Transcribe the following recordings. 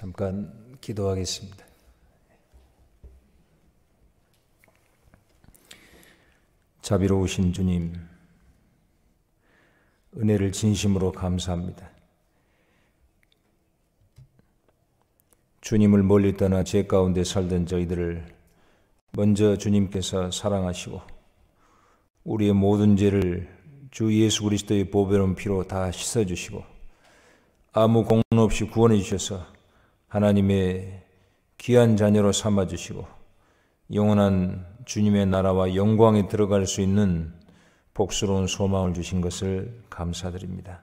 잠깐 기도하겠습니다. 자비로우신 주님, 은혜를 진심으로 감사합니다. 주님을 멀리 떠나 죄 가운데 살던 저희들을 먼저 주님께서 사랑하시고 우리의 모든 죄를 주 예수 그리스도의 보배로운 피로 다 씻어주시고 아무 공론 없이 구원해 주셔서 하나님의 귀한 자녀로 삼아 주시고 영원한 주님의 나라와 영광에 들어갈 수 있는 복스러운 소망을 주신 것을 감사드립니다.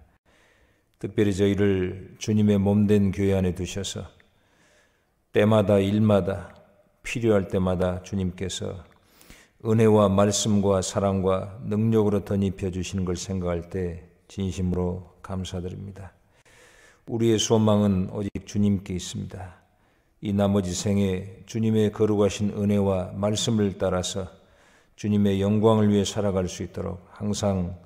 특별히 저희를 주님의 몸된 교회 안에 두셔서 때마다 일마다 필요할 때마다 주님께서 은혜와 말씀과 사랑과 능력으로 덧입혀 주시는 걸 생각할 때 진심으로 감사드립니다. 우리의 소망은 오직 주님께 있습니다. 이 나머지 생에 주님의 거룩하신 은혜와 말씀을 따라서 주님의 영광을 위해 살아갈 수 있도록 항상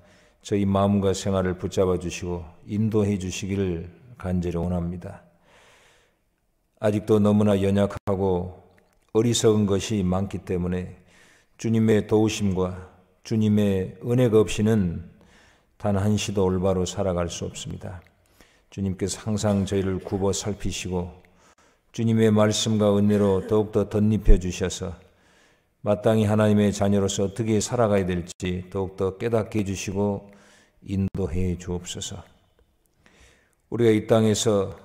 저희 마음과 생활을 붙잡아 주시고 인도해 주시기를 간절히 원합니다. 아직도 너무나 연약하고 어리석은 것이 많기 때문에 주님의 도우심과 주님의 은혜가 없이는 단 한시도 올바로 살아갈 수 없습니다. 주님께서 항상 저희를 굽어 살피시고 주님의 말씀과 은혜로 더욱더 덧입혀 주셔서 마땅히 하나님의 자녀로서 어떻게 살아가야 될지 더욱더 깨닫게 해주시고 인도해 주옵소서. 우리가 이 땅에서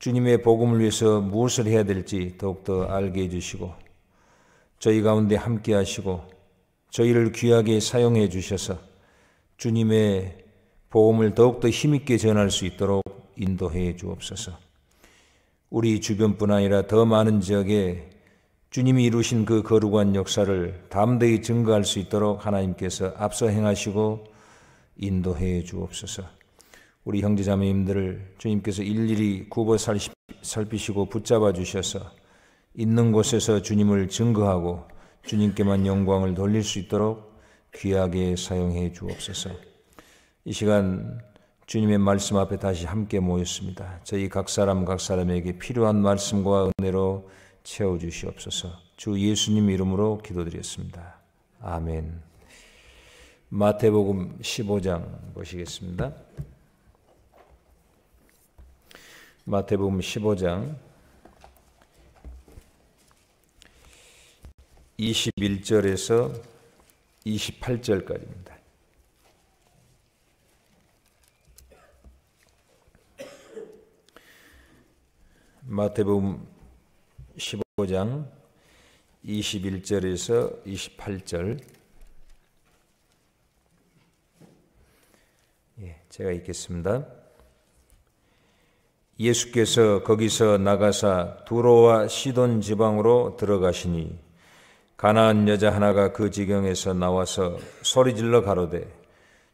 주님의 복음을 위해서 무엇을 해야 될지 더욱더 알게 해주시고 저희 가운데 함께 하시고 저희를 귀하게 사용해 주셔서 주님의 복음을 더욱더 힘있게 전할 수 있도록 인도해 주옵소서. 우리 주변뿐 아니라 더 많은 지역에 주님이 이루신 그 거룩한 역사를 담대히 증거할 수 있도록 하나님께서 앞서 행하시고 인도해 주옵소서. 우리 형제자매님들을 주님께서 일일이 구보 살피시고 붙잡아 주셔서 있는 곳에서 주님을 증거하고 주님께만 영광을 돌릴 수 있도록 귀하게 사용해 주옵소서. 이 시간 주님의 말씀 앞에 다시 함께 모였습니다. 저희 각 사람 각 사람에게 필요한 말씀과 은혜로 채워 주시옵소서. 주 예수님 이름으로 기도드렸습니다. 아멘. 마태복음 15장 보시겠습니다. 마태복음 15장 21절에서 28절까지입니다. 마태복음 15장 21절에서 28절 예, 제가 읽겠습니다. 예수께서 거기서 나가사 두로와 시돈 지방으로 들어가시니 가나안 여자 하나가 그 지경에서 나와서 소리질러 가로되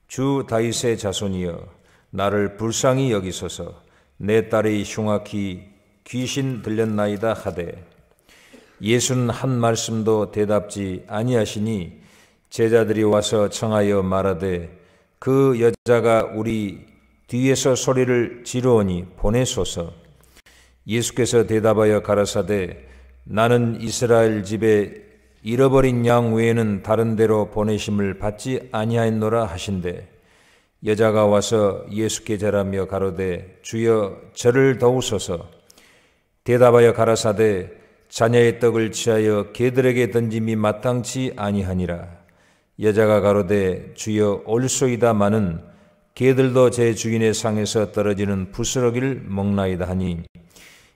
주 다윗의 자손이여 나를 불쌍히 여기소서 내 딸이 흉악히 귀신 들렸나이다 하되 예수는 한 말씀도 대답지 아니하시니 제자들이 와서 청하여 말하되 그 여자가 우리 뒤에서 소리를 지르오니 보내소서 예수께서 대답하여 가라사대 나는 이스라엘 집에 잃어버린 양 외에는 다른 데로 보내심을 받지 아니하였노라 하신대 여자가 와서 예수께 절하며 가로되 주여 저를 도우소서 대답하여 가라사대 자녀의 떡을 취하여 개들에게 던짐이 마땅치 아니하니라. 여자가 가로되 주여 올소이다마는 개들도 제 주인의 상에서 떨어지는 부스러기를 먹나이다 하니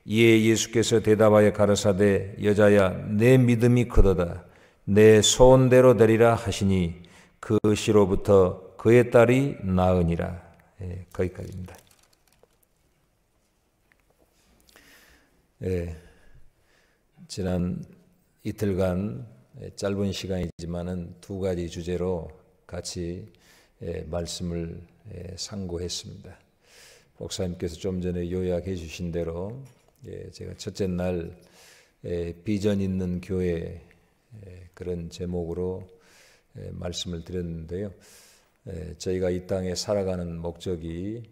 이에 예수께서 대답하여 가라사대 여자야 내 믿음이 크도다 내 소원대로 되리라 하시니 그 시로부터 그의 딸이 나으니라 예, 거기까지입니다. 예, 지난 이틀간 예, 짧은 시간이지만은 두 가지 주제로 같이 예, 말씀을 예, 상고했습니다. 목사님께서 좀 전에 요약해 주신 대로 예, 제가 첫째 날 예, 비전 있는 교회 그런 제목으로 말씀을 드렸는데요. 저희가 이 땅에 살아가는 목적이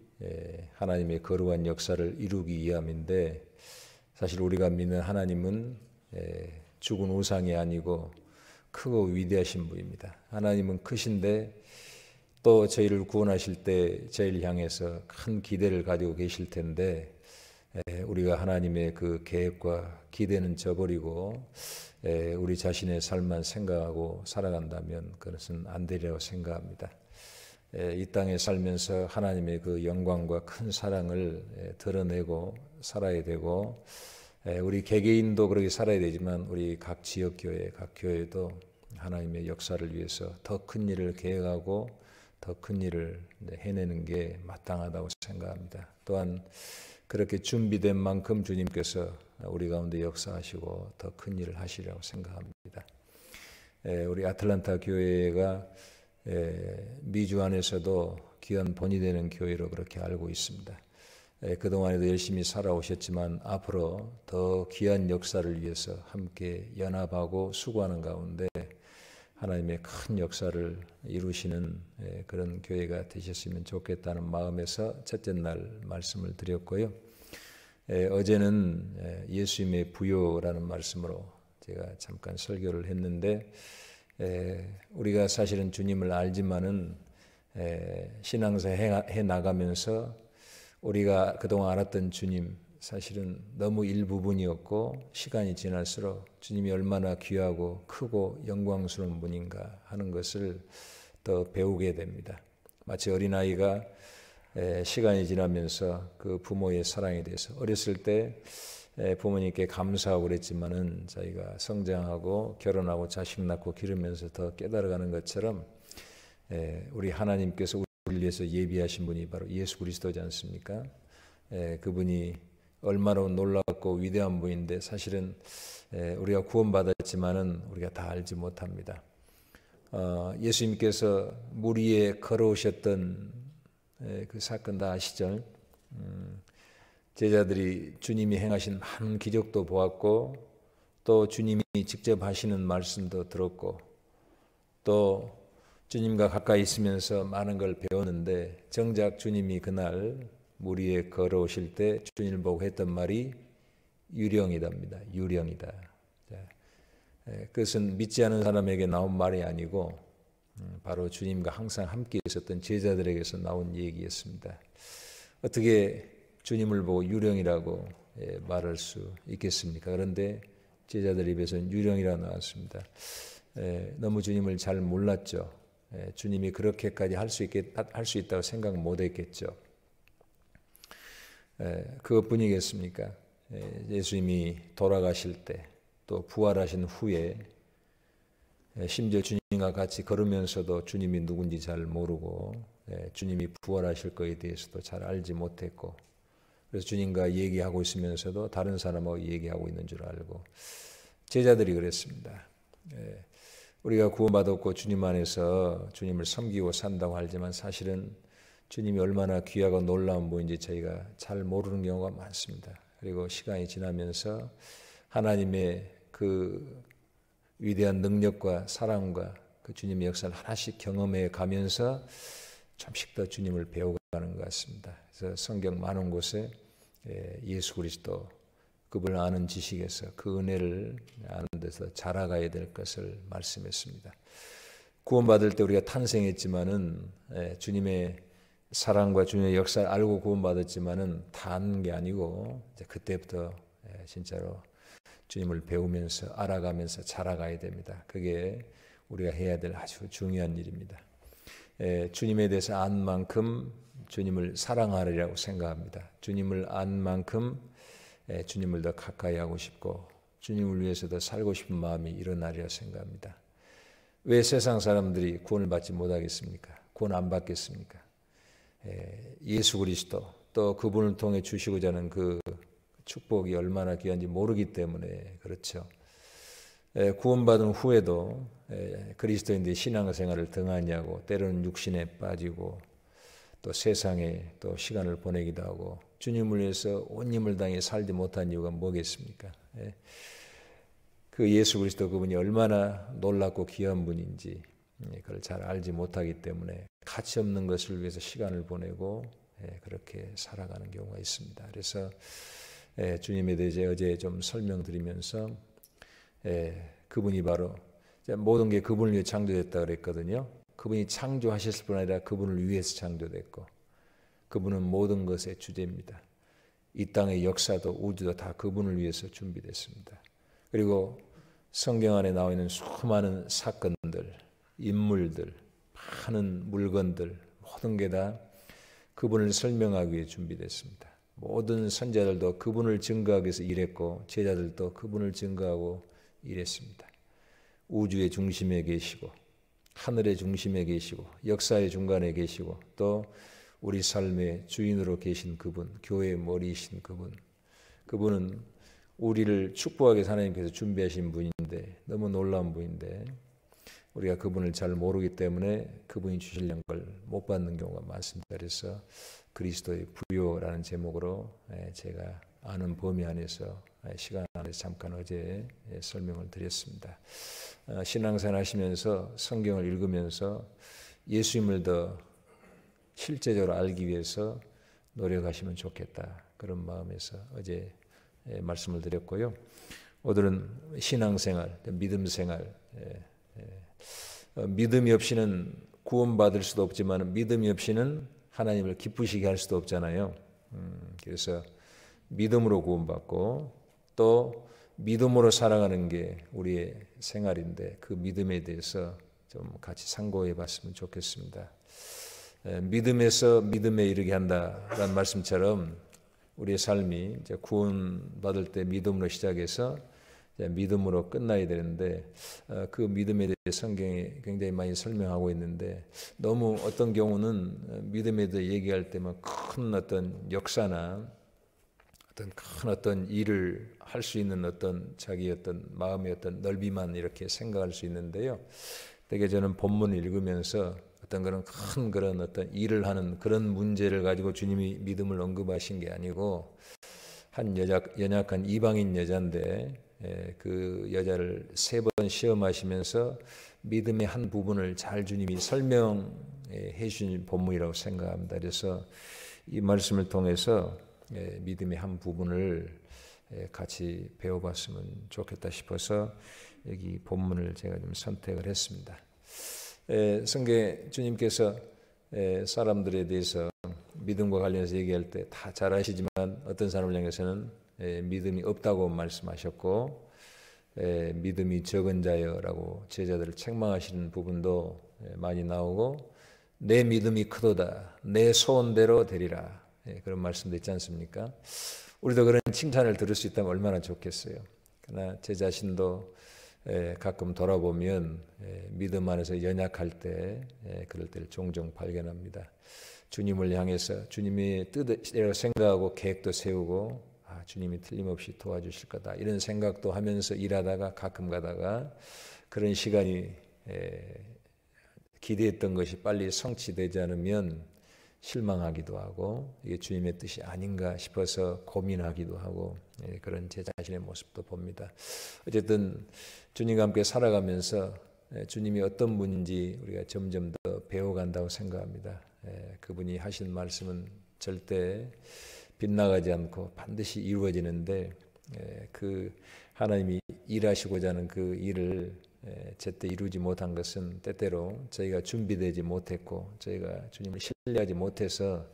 하나님의 거룩한 역사를 이루기 위함인데 사실 우리가 믿는 하나님은 예, 죽은 우상이 아니고 크고 위대하신 분입니다. 하나님은 크신데 또 저희를 구원하실 때 저희를 향해서 큰 기대를 가지고 계실 텐데 예, 우리가 하나님의 그 계획과 기대는 저버리고 예, 우리 자신의 삶만 생각하고 살아간다면 그것은 안 되리라고 생각합니다. 이 땅에 살면서 하나님의 그 영광과 큰 사랑을 드러내고 살아야 되고 예, 우리 개개인도 그렇게 살아야 되지만 우리 각 지역 교회, 각 교회도 하나님의 역사를 위해서 더 큰 일을 계획하고 더 큰 일을 해내는 게 마땅하다고 생각합니다. 또한 그렇게 준비된 만큼 주님께서 우리 가운데 역사하시고 더 큰 일을 하시려고 생각합니다. 예, 우리 아틀란타 교회가 예, 미주 안에서도 귀한 본이 되는 교회로 그렇게 알고 있습니다. 예, 그동안에도 열심히 살아오셨지만 앞으로 더 귀한 역사를 위해서 함께 연합하고 수고하는 가운데 하나님의 큰 역사를 이루시는 예, 그런 교회가 되셨으면 좋겠다는 마음에서 첫째 날 말씀을 드렸고요. 예, 어제는 예수님의 부요라는 말씀으로 제가 잠깐 설교를 했는데 우리가 사실은 주님을 알지만은 신앙사 해 나가면서 우리가 그동안 알았던 주님 사실은 너무 일부분이었고 시간이 지날수록 주님이 얼마나 귀하고 크고 영광스러운 분인가 하는 것을 더 배우게 됩니다. 마치 어린아이가 시간이 지나면서 그 부모의 사랑에 대해서 어렸을 때 부모님께 감사하고 그랬지만은 자기가 성장하고 결혼하고 자식 낳고 기르면서 더 깨달아가는 것처럼 우리 하나님께서 우리 우리를 위해서 예비하신 분이 바로 예수 그리스도지 않습니까? 예, 그분이 얼마나 놀랍고 위대한 분인데 사실은 예, 우리가 구원받았지만은 우리가 다 알지 못합니다. 어, 예수님께서 물 위에 걸어오셨던 예, 그 사건 다 아시죠? 음, 제자들이 주님이 행하신 많은 기적도 보았고 또 주님이 직접 하시는 말씀도 들었고 또 주님과 가까이 있으면서 많은 걸 배웠는데 정작 주님이 그날 무리에 걸어오실 때 주님을 보고 했던 말이 유령이답니다. 유령이다. 그것은 믿지 않은 사람에게 나온 말이 아니고 음, 바로 주님과 항상 함께 있었던 제자들에게서 나온 얘기였습니다. 어떻게 주님을 보고 유령이라고 예, 말할 수 있겠습니까? 그런데 제자들 입에서는 유령이라 나왔습니다. 너무 주님을 잘 몰랐죠. 예, 주님이 그렇게까지 할 수 있게 할수 있다고 생각 못했겠죠. 예, 그뿐이겠습니까 예, 예수님이 돌아가실 때 또 부활하신 후에 심지어 주님과 같이 걸으면서도 주님이 누군지 잘 모르고 주님이 부활하실 것에 대해서도 잘 알지 못했고 그래서 주님과 얘기하고 있으면서도 다른 사람하고 얘기하고 있는 줄 알고 제자들이 그랬습니다. 우리가 구원받았고 주님 안에서 주님을 섬기고 산다고 하지만 사실은 주님이 얼마나 귀하고 놀라운 분인지 저희가 잘 모르는 경우가 많습니다. 그리고 시간이 지나면서 하나님의 그 위대한 능력과 사랑과 그 주님의 역사를 하나씩 경험해 가면서 조금씩 더 주님을 배우고가는것 같습니다. 그래서 성경 많은 곳에 예, 예수 그리스도 그분을 아는 지식에서 그 은혜를 아는 데서 자라가야 될 것을 말씀했습니다. 구원받을 때 우리가 탄생했지만은 예, 주님의 사랑과 주님의 역사를 알고 구원받았지만은 다한 게 아니고 그때부터 예, 진짜로 주님을 배우면서 알아가면서 자라가야 됩니다. 그게 우리가 해야 될 아주 중요한 일입니다. 예, 주님에 대해서 안 만큼 주님을 사랑하리라고 생각합니다. 주님을 안 만큼 주님을 더 가까이 하고 싶고 주님을 위해서 더 살고 싶은 마음이 일어나리라 생각합니다. 왜 세상 사람들이 구원을 받지 못하겠습니까? 구원 안 받겠습니까? 예수 그리스도 또 그분을 통해 주시고자 하는 그 축복이 얼마나 귀한지 모르기 때문에 그렇죠. 구원받은 후에도 그리스도인들이 신앙생활을 등하냐고 때로는 육신에 빠지고 또 세상에 또 시간을 보내기도 하고 주님을 위해서 온 힘을 당해 살지 못한 이유가 뭐겠습니까? 예. 그 예수 그리스도 그분이 얼마나 놀랍고 귀한 분인지 예, 그걸 잘 알지 못하기 때문에 가치 없는 것을 위해서 시간을 보내고 예, 그렇게 살아가는 경우가 있습니다. 그래서 주님에 대해 어제 좀 설명드리면서 그분이 바로 모든 게 그분을 위해 창조됐다 그랬거든요. 그분이 창조하셨을 뿐 아니라 그분을 위해서 창조됐고 그분은 모든 것의 주제입니다. 이 땅의 역사도 우주도 다 그분을 위해서 준비됐습니다. 그리고 성경 안에 나와 있는 수많은 사건들, 인물들, 많은 물건들 모든 게 다 그분을 설명하기 위해 준비됐습니다. 모든 선자들도 그분을 증거하기 위해서 일했고 제자들도 그분을 증거하고 일했습니다. 우주의 중심에 계시고 하늘의 중심에 계시고 역사의 중간에 계시고 또 우리 삶의 주인으로 계신 그분, 교회의 머리이신 그분, 그분은 우리를 축복하게 하나님께서 준비하신 분인데 너무 놀라운 분인데 우리가 그분을 잘 모르기 때문에 그분이 주시려는걸 못 받는 경우가 많습니다. 그래서 그리스도의 부요라는 제목으로 예, 제가 아는 범위 안에서 예, 시간 안에 잠깐 어제 예, 설명을 드렸습니다. 어, 신앙생활 하시면서 성경을 읽으면서 예수님을 더 실제적으로 알기 위해서 노력하시면 좋겠다. 그런 마음에서 어제 예, 말씀을 드렸고요. 오늘은 신앙생활, 믿음생활, 예, 예. 어, 믿음이 없이는 구원받을 수도 없지만 믿음이 없이는 하나님을 기쁘시게 할 수도 없잖아요. 음, 그래서 믿음으로 구원받고 또 믿음으로 살아가는 게 우리의 생활인데 그 믿음에 대해서 좀 같이 상고해 봤으면 좋겠습니다. 믿음에서 믿음에 이르게 한다라는 말씀처럼 우리의 삶이 이제 구원받을 때 믿음으로 시작해서 믿음으로 끝나야 되는데 어, 그 믿음에 대해 성경이 굉장히 많이 설명하고 있는데 너무 어떤 경우는 믿음에 대해 얘기할 때만 큰 어떤 역사나 어떤 큰 어떤 일을 할 수 있는 어떤 자기 어떤 마음의 어떤 넓이만 이렇게 생각할 수 있는데요. 대개 저는 본문 을 읽으면서 어떤 그런 큰 그런 어떤 일을 하는 그런 문제를 가지고 주님이 믿음을 언급하신 게 아니고 한 여자 연약한 이방인 여자인데 예, 그 여자를 세 번 시험하시면서 믿음의 한 부분을 잘 주님이 설명해 주신 본문이라고 생각합니다. 그래서 이 말씀을 통해서 예, 믿음의 한 부분을 예, 같이 배워봤으면 좋겠다 싶어서 여기 본문을 제가 좀 선택을 했습니다. 성계 주님께서 사람들에 대해서 믿음과 관련해서 얘기할 때 다 잘 아시지만 어떤 사람을 향해서는 믿음이 없다고 말씀하셨고 믿음이 적은 자여라고 제자들을 책망하시는 부분도 많이 나오고 내 믿음이 크도다 내 소원대로 되리라 그런 말씀도 있지 않습니까? 우리도 그런 칭찬을 들을 수 있다면 얼마나 좋겠어요. 그러나 제 자신도 가끔 돌아보면 믿음 안에서 연약할 때 그럴 때를 종종 발견합니다. 주님을 향해서 주님이 뜻대로 생각하고 계획도 세우고 아, 주님이 틀림없이 도와주실 거다 이런 생각도 하면서 일하다가 가끔 가다가 그런 시간이 기대했던 것이 빨리 성취되지 않으면 실망하기도 하고 이게 주님의 뜻이 아닌가 싶어서 고민하기도 하고 예, 그런 제 자신의 모습도 봅니다. 어쨌든 주님과 함께 살아가면서 예, 주님이 어떤 분인지 우리가 점점 더 배워간다고 생각합니다. 예, 그분이 하신 말씀은 절대 빗나가지 않고 반드시 이루어지는데 예, 그 하나님이 일하시고자 하는 그 일을 제때 이루지 못한 것은 때때로 저희가 준비되지 못했고 저희가 주님을 신뢰하지 못해서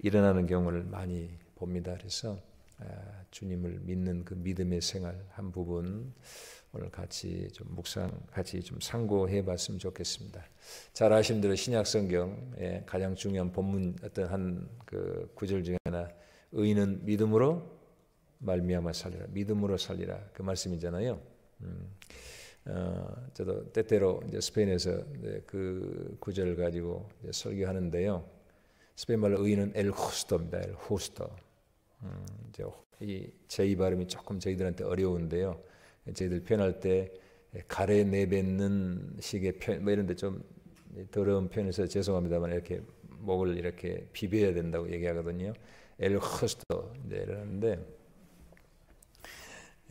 일어나는 경우를 많이 봅니다. 그래서 아, 주님을 믿는 그 믿음의 생활 한 부분 오늘 같이 좀 묵상, 같이 좀 상고해 봤으면 좋겠습니다. 잘 아시는 대로 신약성경의 예, 가장 중요한 본문 어떤 한 그 구절 중에 하나 의인은 믿음으로 말미암아 살리라. 믿음으로 살리라. 그 말씀이잖아요. 음, 어, 저도 때때로 이제 스페인에서 이제 그 구절을 가지고 설교하는데요. 스페인 말로 의인은 엘 호스터입니다. 엘 호스터. 음, 이제 이제이 발음이 조금 저희들한테 어려운데요. 저희들 표현할 때 가래 내뱉는 식의 표현 뭐 이런 데좀 더러운 표현에서 죄송합니다만 이렇게 목을 이렇게 비벼야 된다고 얘기하거든요. 엘 허스터 이 이러는데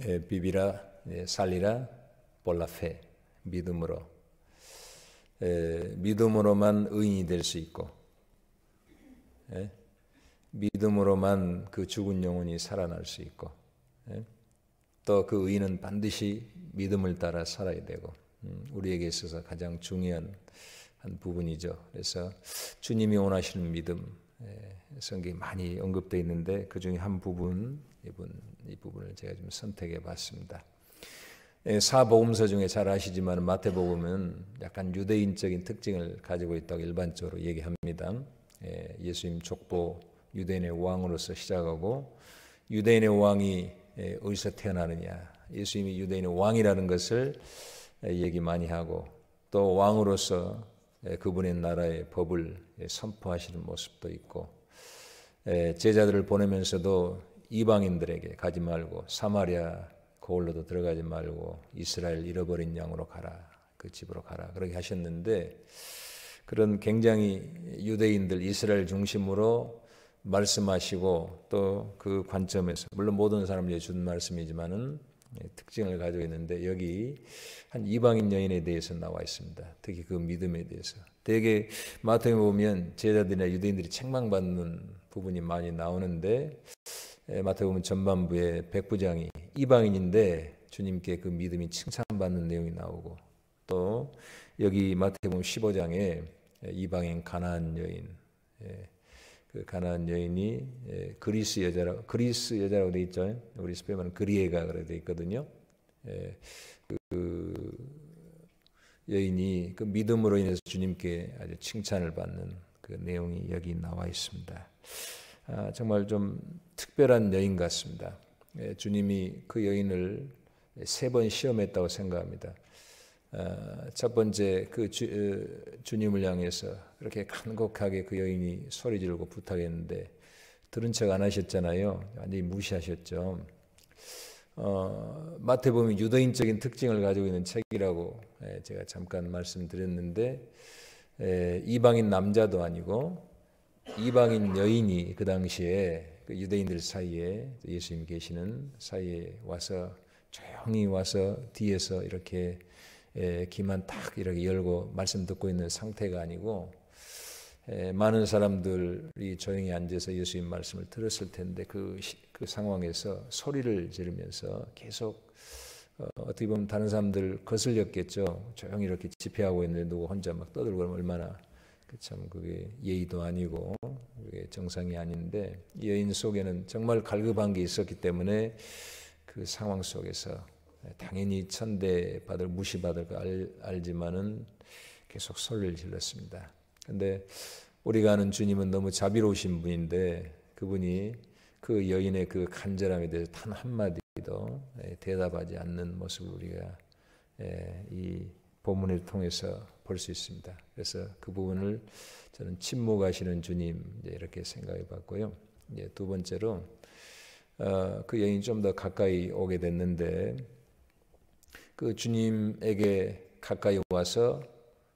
예, 비비라 예, 살리라 볼라페 믿음으로 예, 믿음으로만 의인이 될 수 있고 예, 믿음으로만 그 죽은 영혼이 살아날 수 있고 예. 또그 의인은 반드시 믿음을 따라 살아야 되고 음, 우리에게 있어서 가장 중요한 한 부분이죠. 그래서 주님이 원하시는 믿음 예, 성경이 많이 언급되어 있는데 그 중에 한 부분 이분 이 부분을 제가 좀 선택해 봤습니다. 예, 사복음서 중에 잘 아시지만 마태복음은 약간 유대인적인 특징을 가지고 있다고 일반적으로 얘기합니다. 예, 예수님 족보 유대인의 왕으로서 시작하고 유대인의 왕이 예, 어디서 태어나느냐. 예수님이 유대인의 왕이라는 것을 예, 얘기 많이 하고 또 왕으로서 예, 그분의 나라의 법을 선포하시는 모습도 있고 제자들을 보내면서도 이방인들에게 가지 말고 사마리아 거울로도 들어가지 말고 이스라엘 잃어버린 양으로 가라 그 집으로 가라 그렇게 하셨는데 그런 굉장히 유대인들 이스라엘 중심으로 말씀하시고 또 그 관점에서 물론 모든 사람을 주는 말씀이지만은 예, 특징을 가지고 있는데 여기 한 이방인 여인에 대해서 나와 있습니다. 특히 그 믿음에 대해서. 되게 마태에 보면 제자들이나 유대인들이 책망받는 부분이 많이 나오는데 예, 마태 보면 전반부에 백부장이 이방인인데 주님께 그 믿음이 칭찬받는 내용이 나오고 또 여기 마태 보면 15장에 예, 이방인 가나안 여인 그가난한 여인이 예, 그리스 여자라고 그리스 여자라고 돼 있죠. 우리 스페인어는 그리에가 그래 돼 있거든요. 예, 그, 그 여인이 그 믿음으로 인해서 주님께 아주 칭찬을 받는 그 내용이 여기 나와 있습니다. 아, 정말 좀 특별한 여인 같습니다. 예, 주님이 그 여인을 세 번 시험했다고 생각합니다. 어, 첫 번째 그 주, 어, 주님을 향해서 이렇게 간곡하게 그 여인이 소리 지르고 부탁했는데 들은 척 안 하셨잖아요. 완전히 무시하셨죠. 어, 마태복음이 유대인적인 특징을 가지고 있는 책이라고 예, 제가 잠깐 말씀드렸는데 에, 예, 이방인 남자도 아니고 이방인 여인이 그 당시에 그 유대인들 사이에 예수님 계시는 사이에 와서 조용히 와서 뒤에서 이렇게 예, 귀만 탁 이렇게 열고 말씀 듣고 있는 상태가 아니고 예, 많은 사람들이 조용히 앉아서 예수님 말씀을 들었을 텐데 그, 그 상황에서 소리를 지르면서 계속 어, 어떻게 보면 다른 사람들 거슬렸겠죠. 조용히 이렇게 집회하고 있는데 누구 혼자 막 떠들고 그러면 얼마나 그 참 그게 예의도 아니고 그게 정상이 아닌데 여인 속에는 정말 갈급한 게 있었기 때문에 그 상황 속에서 당연히 천대받을 무시받을 거 알, 지만은 계속 소리를 질렀습니다. 근데 우리가 아는 주님은 너무 자비로우신 분인데 그분이 그 여인의 그 간절함에 대해서 단 한마디도 예, 대답하지 않는 모습을 우리가 예, 이 본문을 통해서 볼 수 있습니다. 그래서 그 부분을 저는 침묵하시는 주님 이렇게 생각해 봤고요. 두 번째로 어, 그 여인이 좀 더 가까이 오게 됐는데 그 주님에게 가까이 와서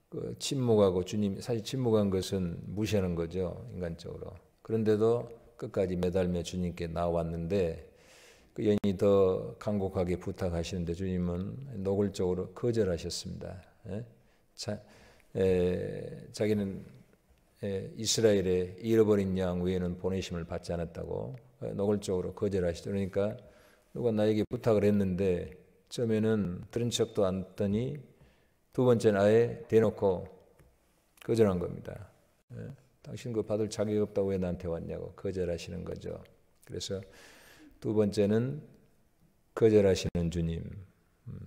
그 침묵하고 주님 사실 침묵한 것은 무시하는 거죠 인간적으로. 그런데도 끝까지 매달며 주님께 나왔는데 그 여인이 더 간곡하게 부탁하시는데 주님은 노골적으로 거절하셨습니다. 예? 자, 에, 자기는 에, 이스라엘의 잃어버린 양 외에는 보내심을 받지 않았다고 노골적으로 거절하시죠. 그러니까 누가 나에게 부탁을 했는데 처음에는 들은 척도 안 했더니 두 번째는 아예 대놓고 거절한 겁니다. 예? 당신 그 받을 자격이 없다고 왜 나한테 왔냐고 거절하시는 거죠. 그래서 두 번째는 거절하시는 주님. 음.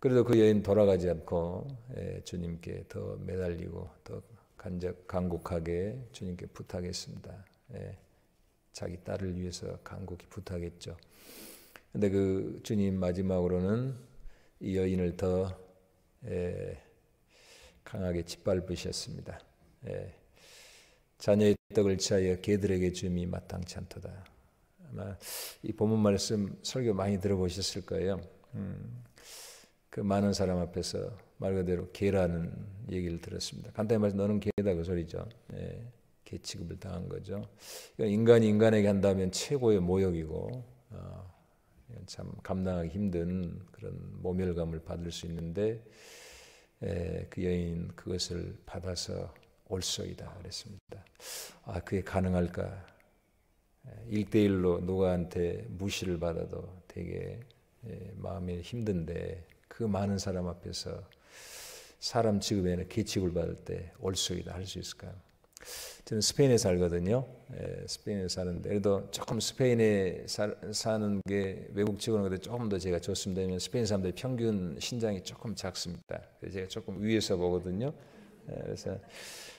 그래도 그 여인 돌아가지 않고 예, 주님께 더 매달리고 더 간접 간곡하게 주님께 부탁했습니다. 예, 자기 딸을 위해서 간곡히 부탁했죠. 근데 그 주님 마지막으로는 이 여인을 더 에, 예, 강하게 짓밟으셨습니다. 에, 예. 자녀의 떡을 취하여 개들에게 줌이 마땅치 않도다. 아마 이 본문 말씀 설교 많이 들어보셨을 거예요. 음, 그 많은 사람 앞에서 말 그대로 개라는 얘기를 들었습니다. 간단히 말해서 너는 개다 그 소리죠. 예, 개 취급을 당한 거죠. 그러니까 인간이 인간에게 한다면 최고의 모욕이고 어, 참 감당하기 힘든 그런 모멸감을 받을 수 있는데 에, 그 여인 그것을 받아서 올소이다 그랬습니다. 아 그게 가능할까? 1대1로 노가한테 무시를 받아도 되게 에, 마음이 힘든데 그 많은 사람 앞에서 사람 지금에는 계칙을 받을 때 올소이다 할 수 있을까요? 저는 스페인에 살거든요. 예, 스페인에 사는데 그래도 조금 스페인에 사, 사는 게 외국 치고는 조금 더 제가 좋습니다. 왜냐면 스페인 사람들 평균 신장이 조금 작습니다. 그래서 제가 조금 위에서 보거든요. 예, 그래서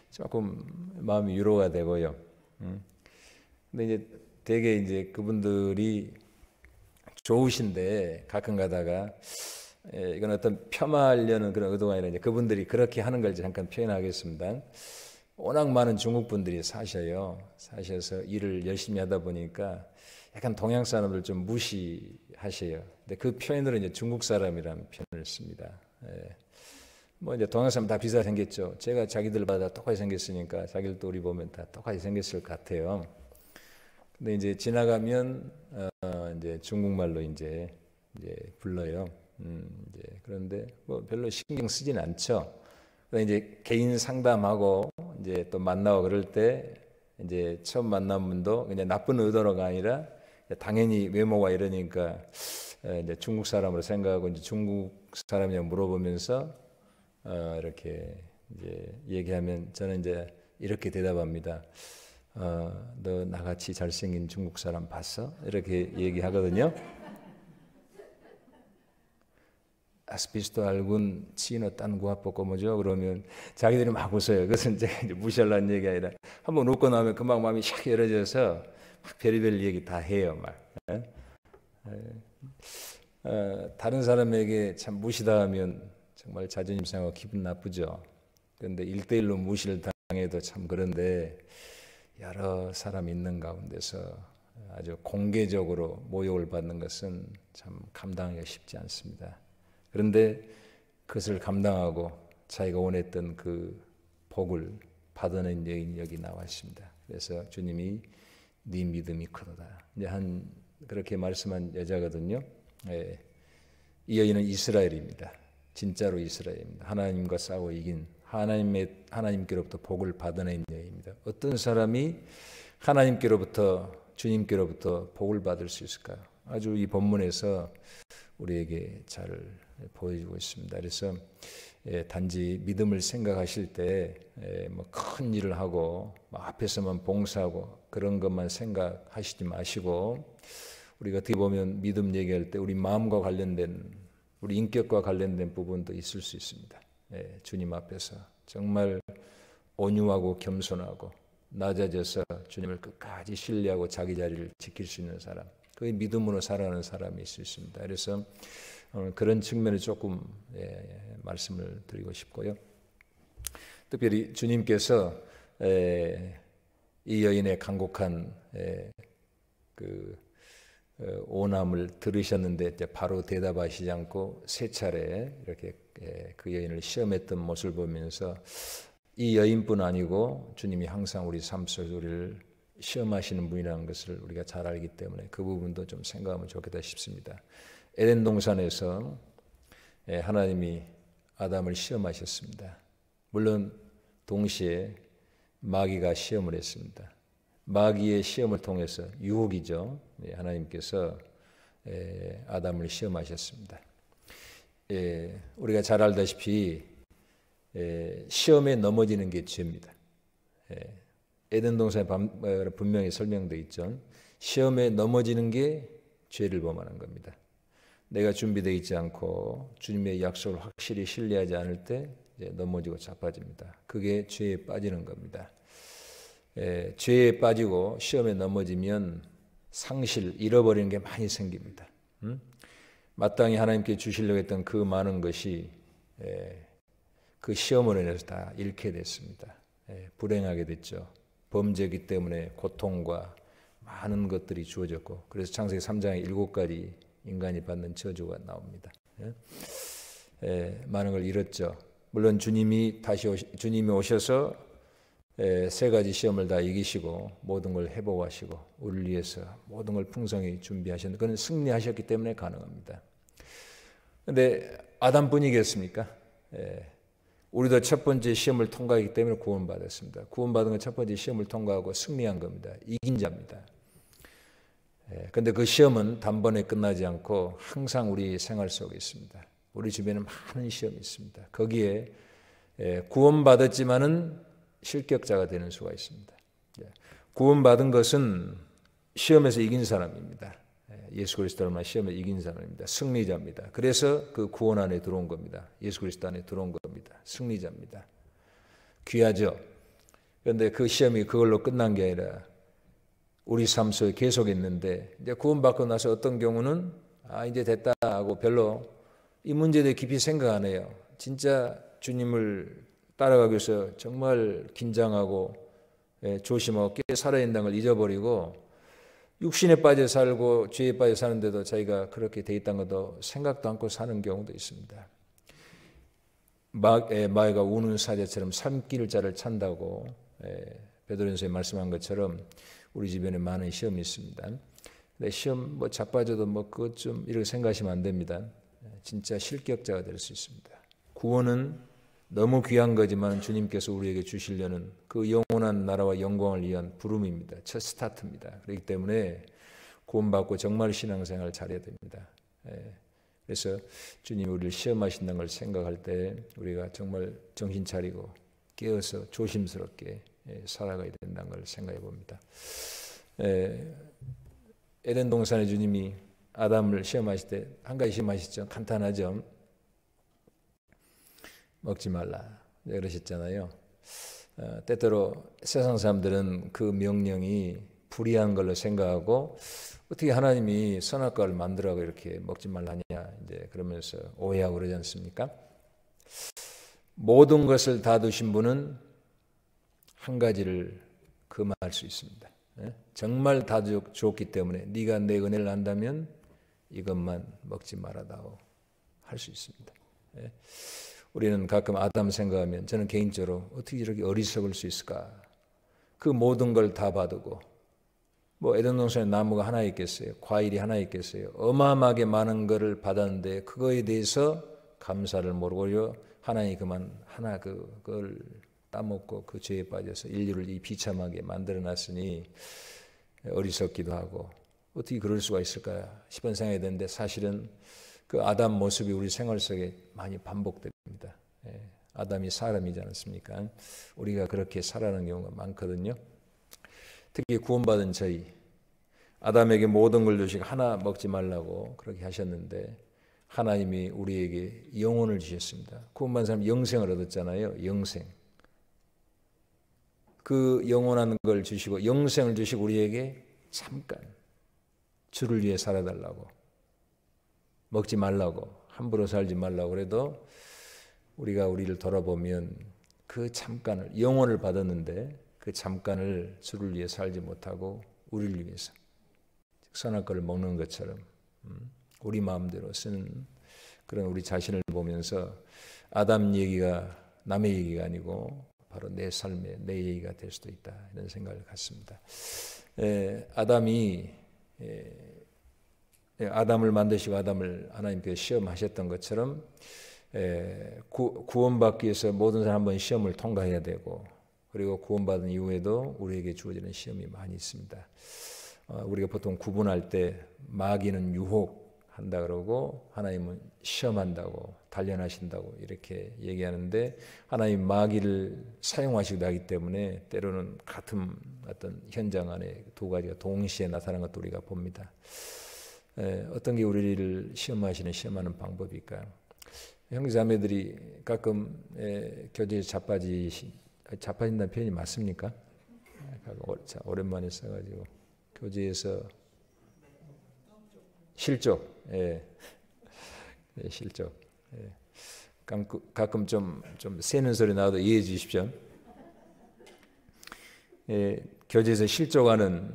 조금 마음이 위로가 되고요. 음. 근데 이제 되게 이제 그분들이 좋으신데 가끔 가다가 예, 이건 어떤 폄하하려는 그런 의도가 아니라 이제 그분들이 그렇게 하는 걸 잠깐 표현하겠습니다. 워낙 많은 중국 분들이 사셔요. 사셔서 일을 열심히 하다 보니까 약간 동양 사람들 좀 무시하셔요. 근데 그 표현으로 이제 중국 사람이라는 표현을 씁니다. 예. 뭐 이제 동양 사람 다 비슷하게 생겼죠. 제가 자기들마다 똑같이 생겼으니까 자기들도 우리 보면 다 똑같이 생겼을 것 같아요. 근데 이제 지나가면 어 이제 중국말로 이제 이제 불러요. 음 이제 그런데 뭐 별로 신경 쓰진 않죠. 이제 개인 상담하고 이제 또 만나고 그럴 때 이제 처음 만난 분도 그냥 나쁜 의도로가 아니라 당연히 외모가 이러니까 이제 중국 사람으로 생각하고 이제 중국 사람이냐 물어보면서 어 이렇게 이제 얘기하면 저는 이제 이렇게 대답합니다. 어, 너 나같이 잘생긴 중국 사람 봤어? 이렇게 얘기하거든요. 아스피스 s 알 o algún chino 그러면 자기들이 막 웃어요. 그것은 이제 무시하려 얘기 아니라 한 번 웃고 나면 금방 마음이 샥 열어져서 별의별 얘기 다 해요 막. 예? 예. 어, 다른 사람에게 참 무시당하면 정말 자존심 상하고 기분 나쁘죠. 그런데 일대일로 무시를 당해도 참 그런데 여러 사람 있는 가운데서 아주 공개적으로 모욕을 받는 것은 참감당하기 쉽지 않습니다. 그런데 그것을 감당하고 자기가 원했던 그 복을 받아낸 여인 여기 나와 있습니다. 그래서 주님이 네 믿음이 크도다. 이제 한 그렇게 말씀한 여자거든요. 예. 이 여인은 이스라엘입니다. 진짜로 이스라엘입니다. 하나님과 싸워 이긴 하나님의 하나님께로부터 복을 받아낸 여인입니다. 어떤 사람이 하나님께로부터 주님께로부터 복을 받을 수 있을까요? 아주 이 본문에서 우리에게 잘 보여주고 있습니다. 그래서 예, 단지 믿음을 생각하실 때큰 예, 뭐 일을 하고 뭐 앞에서만 봉사하고 그런 것만 생각하시지 마시고 우리가 어떻게 보면 믿음 얘기할 때 우리 마음과 관련된 우리 인격과 관련된 부분도 있을 수 있습니다. 예, 주님 앞에서 정말 온유하고 겸손하고 낮아져서 주님을 끝까지 신뢰하고 자기 자리를 지킬 수 있는 사람, 그게 믿음으로 살아가는 사람이 있을 수 있습니다. 그래서 오늘 그런 측면을 조금 예, 예, 말씀을 드리고 싶고요. 특별히 주님께서 예, 이 여인의 간곡한 예, 그 어, 오남을 들으셨는데 바로 대답하시지 않고 세 차례 이렇게 예, 그 여인을 시험했던 모습을 보면서 이 여인뿐 아니고 주님이 항상 우리 삶 속에 우리를 시험하시는 분이라는 것을 우리가 잘 알기 때문에 그 부분도 좀 생각하면 좋겠다 싶습니다. 에덴 동산에서 예, 하나님이 아담을 시험하셨습니다. 물론 동시에 마귀가 시험을 했습니다. 마귀의 시험을 통해서 유혹이죠. 예, 하나님께서 예, 아담을 시험하셨습니다. 우리가 잘 알다시피 시험에 넘어지는 게 죄입니다. 에덴 동산에 어, 분명히 설명되 있죠. 시험에 넘어지는 게 죄를 범하는 겁니다. 내가 준비되어 있지 않고 주님의 약속을 확실히 신뢰하지 않을 때 넘어지고 자빠집니다. 그게 죄에 빠지는 겁니다. 에, 예, 죄에 빠지고 시험에 넘어지면 상실, 잃어버리는 게 많이 생깁니다. 음? 마땅히 하나님께 주시려고 했던 그 많은 것이 에, 예, 그 시험으로 인해서 다 잃게 됐습니다. 에, 예, 불행하게 됐죠. 범죄기 때문에 고통과 많은 것들이 주어졌고 그래서 창세기 3장에 7가지 인간이 받는 저주가 나옵니다. 예? 예, 많은 걸 잃었죠. 물론 주님이 다시 오시, 주님이 오셔서 예, 세 가지 시험을 다 이기시고 모든 걸 회복하시고 우리를 위해서 모든 걸 풍성히 준비하셨 그는 승리하셨기 때문에 가능합니다. 근데 아담뿐이겠습니까? 예, 우리도 첫 번째 시험을 통과하기 때문에 구원받았습니다. 구원받은 건 첫 번째 시험을 통과하고 승리한 겁니다. 이긴 자입니다. 그런데그 예, 시험은 단번에 끝나지 않고 항상 우리 생활 속에 있습니다. 우리 주변에 많은 시험이 있습니다. 거기에 예, 구원받았지만은 실격자가 되는 수가 있습니다. 예, 구원받은 것은 시험에서 이긴 사람입니다. 예수 그리스도만 시험에 이긴 사람입니다. 승리자입니다. 그래서 그 구원 안에 들어온 겁니다. 예수 그리스도 안에 들어온 겁니다. 승리자입니다. 귀하죠. 그런데 그 시험이 그걸로 끝난 게 아니라 우리 삶 속에 계속 있는데 이제 구원받고 나서 어떤 경우는 아 이제 됐다 하고 별로 이 문제에 대해 깊이 생각 안 해요. 진짜 주님을 따라가기 위해서 정말 긴장하고 예, 조심하고 깨 살아있는 걸 잊어버리고 육신에 빠져 살고 죄에 빠져 사는데도 자기가 그렇게 돼 있다는 것도 생각도 않고 사는 경우도 있습니다. 마, 예, 가 우는 사자처럼 삼킬 자를 찬다고 예, 베드로전서에 말씀한 것처럼 우리 주변에 많은 시험이 있습니다. 근데 시험 뭐 자빠져도 뭐 그것 좀 이렇게 생각하시면 안 됩니다. 진짜 실격자가 될 수 있습니다. 구원은 너무 귀한 거지만 주님께서 우리에게 주시려는 그 영원한 나라와 영광을 위한 부름입니다. 첫 스타트입니다. 그렇기 때문에 구원받고 정말 신앙생활 잘해야 됩니다. 예. 그래서 주님 우리를 시험하신다는 걸 생각할 때 우리가 정말 정신 차리고 깨어서 조심스럽게 예, 살아가야 된다는 걸 생각해 봅니다. 예, 에덴 동산에 주님이 아담을 시험하실 때 한 가지 시험하셨죠. 간단하죠. 먹지 말라 그러셨잖아요. 어, 때때로 세상 사람들은 그 명령이 불의한 걸로 생각하고 어떻게 하나님이 선악과를 만들라고 이렇게 먹지 말라냐 이제 그러면서 오해하고 그러지 않습니까? 모든 것을 다 두신 분은 한 가지를 금할 수 있습니다. 예? 정말 다 좋기 때문에 네가 내 은혜를 안다면 이것만 먹지 말아다오 할 수 있습니다. 예? 우리는 가끔 아담 생각하면 저는 개인적으로 어떻게 이렇게 어리석을 수 있을까? 그 모든 걸 다 받고 뭐 에덴 동산에 나무가 하나 있겠어요? 과일이 하나 있겠어요? 어마어마하게 많은 것을 받았는데 그거에 대해서 감사를 모르고요. 하나님 그만 하나 그, 그걸 따먹고 그 죄에 빠져서 인류를 이 비참하게 만들어 놨으니 어리석기도 하고 어떻게 그럴 수가 있을까 싶은 생각이 드는데 사실은 그 아담 모습이 우리 생활 속에 많이 반복됩니다. 예, 아담이 사람이지 않습니까? 우리가 그렇게 살아가는 경우가 많거든요. 특히 구원받은 저희 아담에게 모든 걸 주시고 하나 먹지 말라고 그렇게 하셨는데 하나님이 우리에게 영혼을 주셨습니다. 구원받은 사람 영생을 얻었잖아요. 영생. 그 영원한 걸 주시고 영생을 주시고 우리에게 잠깐 주를 위해 살아달라고 먹지 말라고 함부로 살지 말라고 그래도 우리가 우리를 돌아보면 그 잠깐을 영원을 받았는데 그 잠깐을 주를 위해 살지 못하고 우리를 위해서 선악것를 먹는 것처럼 음, 우리 마음대로 쓰는 그런 우리 자신을 보면서 아담 얘기가 남의 얘기가 아니고 바로 내 삶의 내 얘기가 될 수도 있다 이런 생각을 갖습니다. 에, 아담이 에, 아담을 만드시고 아담을 하나님께서 시험하셨던 것처럼 에, 구, 원받기 위해서 모든 사람 한번 시험을 통과해야 되고 그리고 구원받은 이후에도 우리에게 주어지는 시험이 많이 있습니다. 어, 우리가 보통 구분할 때 마귀는 유혹, 한다 그러고 하나님은 시험한다고 단련하신다고 이렇게 얘기하는데 하나님 마귀를 사용하시기도 하기 때문에 때로는 같은 어떤 현장 안에 두 가지가 동시에 나타나는 것도 우리가 봅니다. 에, 어떤 게 우리를 시험하시는 시험하는 방법일까요? 형제자매들이 가끔 에, 교제에 자빠지 자빠진다는 표현이 맞습니까? 어, 오랜만에 써가지고 교제에서 실족 예. 네, 실적. 예. 그, 가끔 좀, 좀 새는 소리 나도 이해해 주십시오. 예, 교제에서 실족하는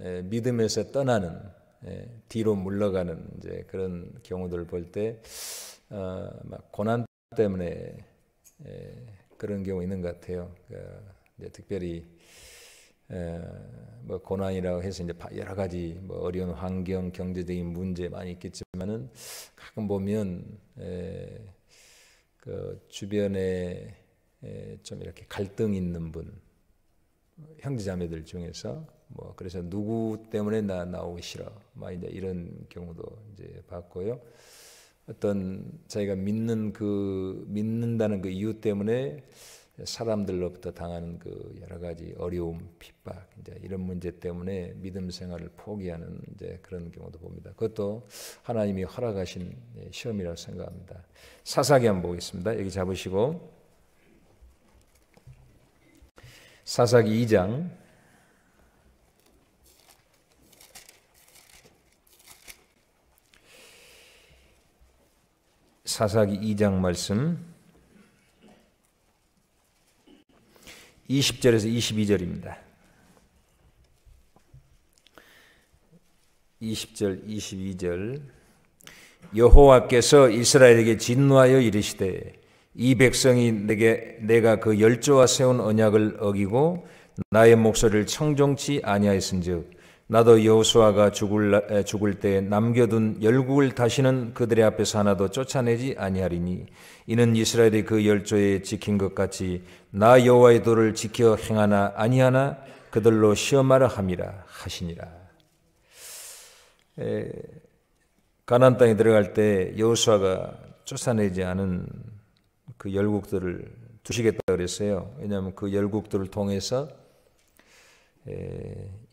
예, 믿음에서 떠나는 예, 뒤로 물러가는 이제 그런 경우들을 볼때 어, 고난 때문에 예, 그런 경우 있는 것 같아요. 그러니까 특별히 예, 뭐 고난이라고 해서 이제 여러 가지 뭐 어려운 환경, 경제적인 문제 많이 있겠지만은 가끔 보면 예, 그 주변에 예, 좀 이렇게 갈등 있는 분 형제자매들 중에서 뭐 그래서 누구 때문에 나 나오기 싫어 막 이제 이런 경우도 이제 봤고요. 어떤 자기가 믿는 그 믿는다는 그 이유 때문에 사람들로부터 당하는 그 여러 가지 어려움, 핍박, 이제 이런 문제 때문에 믿음 생활을 포기하는 이제 그런 경우도 봅니다. 그것도 하나님이 허락하신 예, 시험이라고 생각합니다. 사사기 한번 보겠습니다. 여기 잡으시고 사사기 2장 4사기 2장 말씀 20절에서 22절입니다. 20절, 22절. 여호와께서 이스라엘에게 진노하여 이르시되 이 백성이 내게 내가 그 열조와 세운 언약을 어기고 나의 목소리를 청종치 아니하였은즉 나도 여호수아가 죽을, 죽을 때 남겨둔 열국을 다시는 그들의 앞에서 하나도 쫓아내지 아니하리니 이는 이스라엘이 그 열조에 지킨 것 같이 나 여호와의 도를 지켜 행하나 아니하나 그들로 시험하라 함이라 하시니라. 에, 가난 땅에 들어갈 때 여호수아가 쫓아내지 않은 그 열국들을 두시겠다 그랬어요. 왜냐하면 그 열국들을 통해서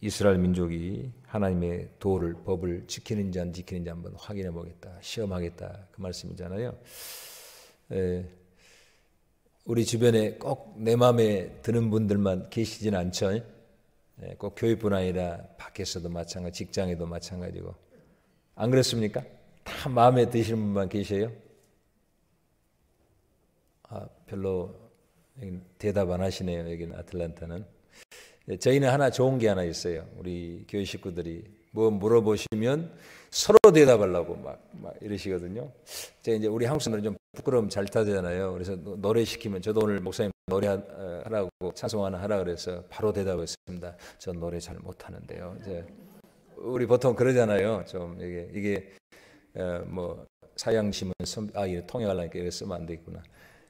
이스라엘 민족이 하나님의 도를 법을 지키는지 안 지키는지 한번 확인해 보겠다, 시험하겠다 그 말씀이잖아요. 에, 우리 주변에 꼭 내 마음에 드는 분들만 계시진 않죠. 에, 꼭 교회뿐 아니라 밖에서도 마찬가지, 직장에도 마찬가지고 안 그렇습니까? 다 마음에 드시는 분만 계세요. 아, 별로 대답 안 하시네요. 여기 아틀란타는. 예, 저희는 하나 좋은 게 하나 있어요. 우리 교회 식구들이 뭐 물어보시면 서로 대답하려고 막, 막 이러시거든요. 제가 이제 우리 한국 사람들은 좀 부끄러움 잘 타잖아요. 그래서 노래 시키면 저도 오늘 목사님 노래 어, 하라고 찬송 하나 하라 그래서 바로 대답했습니다. 저 노래 잘 못하는데요. 이제 우리 보통 그러잖아요. 좀 이게 이게 어, 뭐 사양심은 선, 아이게 통역하려니까 이거 쓰면 안 되겠구나.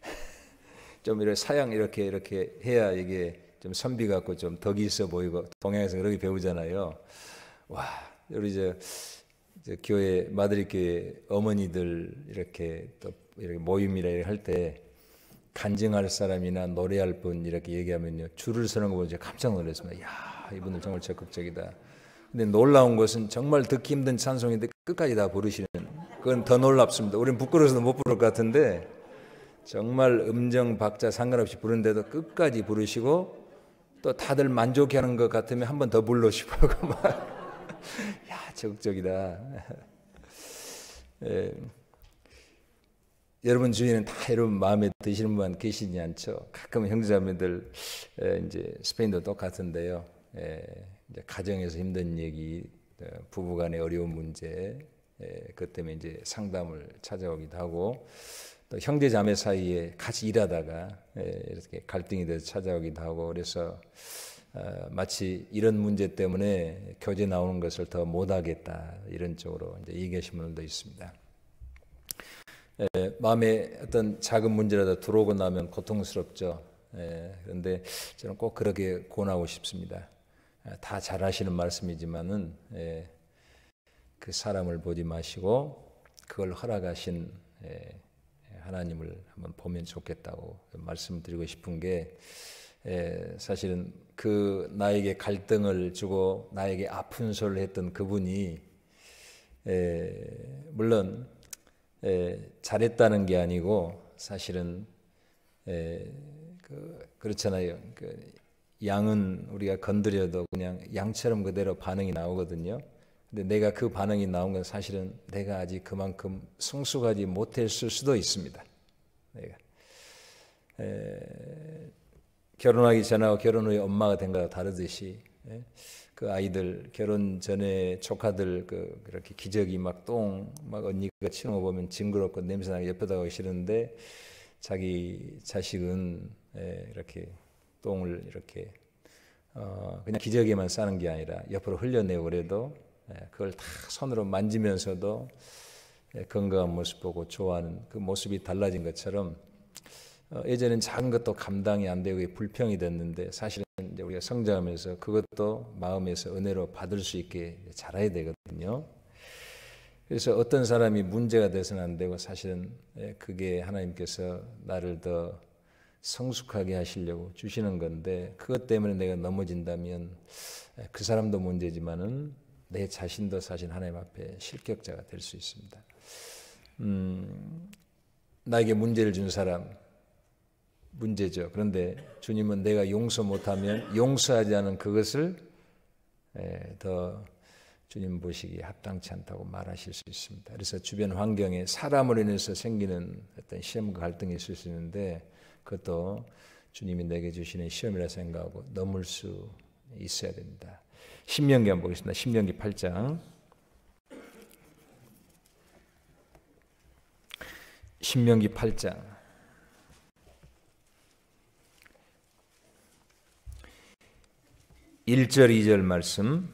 좀 이렇게 사양 이렇게 이렇게 해야 이게 좀 선비 같고 좀 덕이 있어 보이고 동양에서 그렇게 배우잖아요. 와 우리 이제 교회 마드리 교회 어머니들 이렇게 또 이렇게 모임이라 할 때 간증할 사람이나 노래할 분 이렇게 얘기하면요 줄을 서는 거 보고 깜짝 놀랐습니다. 야 이분들 정말 적극적이다. 근데 놀라운 것은 정말 듣기 힘든 찬송인데 끝까지 다 부르시는 그건 더 놀랍습니다. 우린 부끄러워서 못 부를 것 같은데 정말 음정 박자 상관없이 부른데도 끝까지 부르시고 또 다들 만족해하는 것 같으면 한 번 더 불러 싶어요. 야 적극적이다. 예. 여러분 주위에는 다 여러분 마음에 드시는 분 계시지 않죠? 가끔 형제자매들 예, 이제 스페인도 똑같은데요. 예, 이제 가정에서 힘든 얘기, 어, 부부간의 어려운 문제, 예, 그 때문에 이제 상담을 찾아오기도 하고 또 형제자매 사이에 같이 일하다가 예, 이렇게 갈등이 돼서 찾아오기도 하고 그래서 어, 마치 이런 문제 때문에 교제 나오는 것을 더 못하겠다 이런 쪽으로 이제 얘기하시는 분들도 있습니다. 예, 마음에 어떤 작은 문제라도 들어오고 나면 고통스럽죠. 예, 그런데 저는 꼭 그렇게 권하고 싶습니다. 아, 다 잘하시는 말씀이지만은 그 사람을 보지 마시고 그걸 허락하신 하나님을 한번 보면 좋겠다고 말씀드리고 싶은 게 사실은 그 나에게 갈등을 주고 나에게 아픈 소리를 했던 그분이 물론 잘했다는 게 아니고 사실은 그, 그렇잖아요. 그 양은 우리가 건드려도 그냥 양처럼 그대로 반응이 나오거든요. 근데 내가 그 반응이 나온 건 사실은 내가 아직 그만큼 성숙하지 못했을 수도 있습니다. 내가 에, 결혼하기 전하고 결혼 후에 엄마가 된 거와 다르듯이 에, 그 아이들 결혼 전에 조카들 그 그렇게 기저귀 막 똥막 막 언니가 치는 거 보면 징그럽고 냄새나고 옆에다 가기 싫은데 자기 자식은 에, 이렇게 똥을 이렇게 어, 그냥 기저귀만 싸는 게 아니라 옆으로 흘려내고 그래도 예, 그걸 다 손으로 만지면서도 예, 건강한 모습 보고 좋아하는 그 모습이 달라진 것처럼 어, 예전엔 작은 것도 감당이 안 되고 불평이 됐는데 사실은 이제 우리가 성장하면서 그것도 마음에서 은혜로 받을 수 있게 자라야 되거든요. 그래서 어떤 사람이 문제가 돼서는 안 되고 사실은 예, 그게 하나님께서 나를 더 성숙하게 하시려고 주시는 건데 그것 때문에 내가 넘어진다면 그 사람도 문제지만은 내 자신도 사실 하나님 앞에 실격자가 될 수 있습니다. 음, 나에게 문제를 준 사람 문제죠. 그런데 주님은 내가 용서 못하면 용서하지 않은 그것을 예, 더 주님 보시기에 합당치 않다고 말하실 수 있습니다. 그래서 주변 환경에 사람으로 인해서 생기는 어떤 시험과 갈등이 있을 수 있는데 그것도 주님이 내게 주시는 시험이라 생각하고 넘을 수 있어야 된다. 신명기 한번 보겠습니다. 신명기 8장. 신명기 8장. 일절이절 말씀.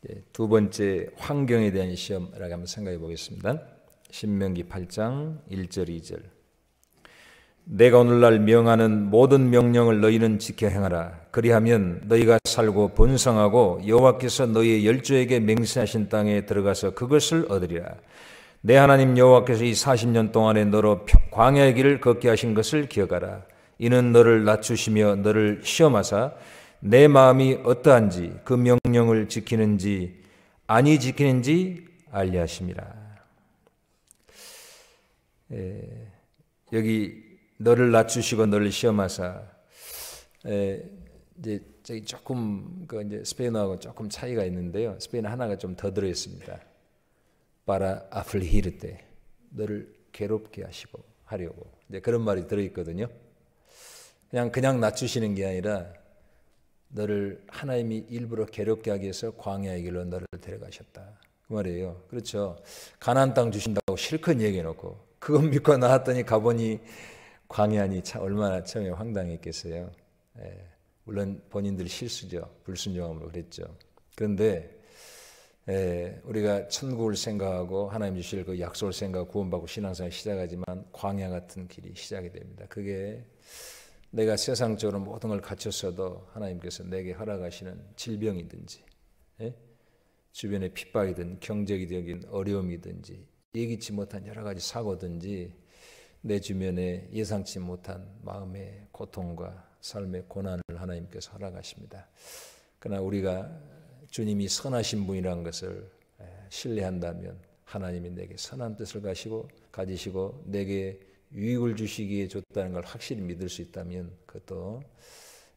네, 두 번째 환경에 대한 시험이라고 한번 생각해 보겠습니다. 신명기 8장 1절 2절. 내가 오늘날 명하는 모든 명령을 너희는 지켜 행하라. 그리하면 너희가 살고 번성하고 여호와께서 너희의 열조에게 맹세하신 땅에 들어가서 그것을 얻으리라. 내 하나님 여호와께서 이 40년 동안에 너로 광야의 길을 걷게 하신 것을 기억하라. 이는 너를 낮추시며 너를 시험하사 내 마음이 어떠한지 그 명령을 지키는지 아니 지키는지 알리하심이라. 예, 여기 너를 낮추시고 너를 시험하사 에, 이제 저기 조금 그 이제 스페인어하고 조금 차이가 있는데요. 스페인 하나가 좀 더 들어 있습니다. 바라 아플히르 때 너를 괴롭게 하시고 하려고 이제 그런 말이 들어 있거든요. 그냥 그냥 낮추시는 게 아니라 너를 하나님이 일부러 괴롭게 하기 위해서 광야의 길로 너를 데려가셨다. 그 말이에요. 그렇죠. 가나안 땅 주신다고 실컷 얘기해 놓고 그것 믿고 나왔더니 가보니 광야니 참 얼마나 처음에 황당했겠어요. 예, 물론 본인들 실수죠. 불순종함으로 그랬죠. 그런데 예, 우리가 천국을 생각하고 하나님 주실 그 약속을 생각하고 구원받고 신앙생활 시작하지만 광야 같은 길이 시작이 됩니다. 그게 내가 세상적으로 모든 걸 갖췄어도 하나님께서 내게 허락하시는 질병이든지 예? 주변의 핍박이든 경제적인 어려움이든지 예기치 못한 여러 가지 사고든지 내 주변에 예상치 못한 마음의 고통과 삶의 고난을 하나님께서 허락하십니다. 그러나 우리가 주님이 선하신 분이라는 것을 신뢰한다면 하나님이 내게 선한 뜻을 가시고 가지시고 내게 유익을 주시기에 좋다는 걸 확실히 믿을 수 있다면 그것도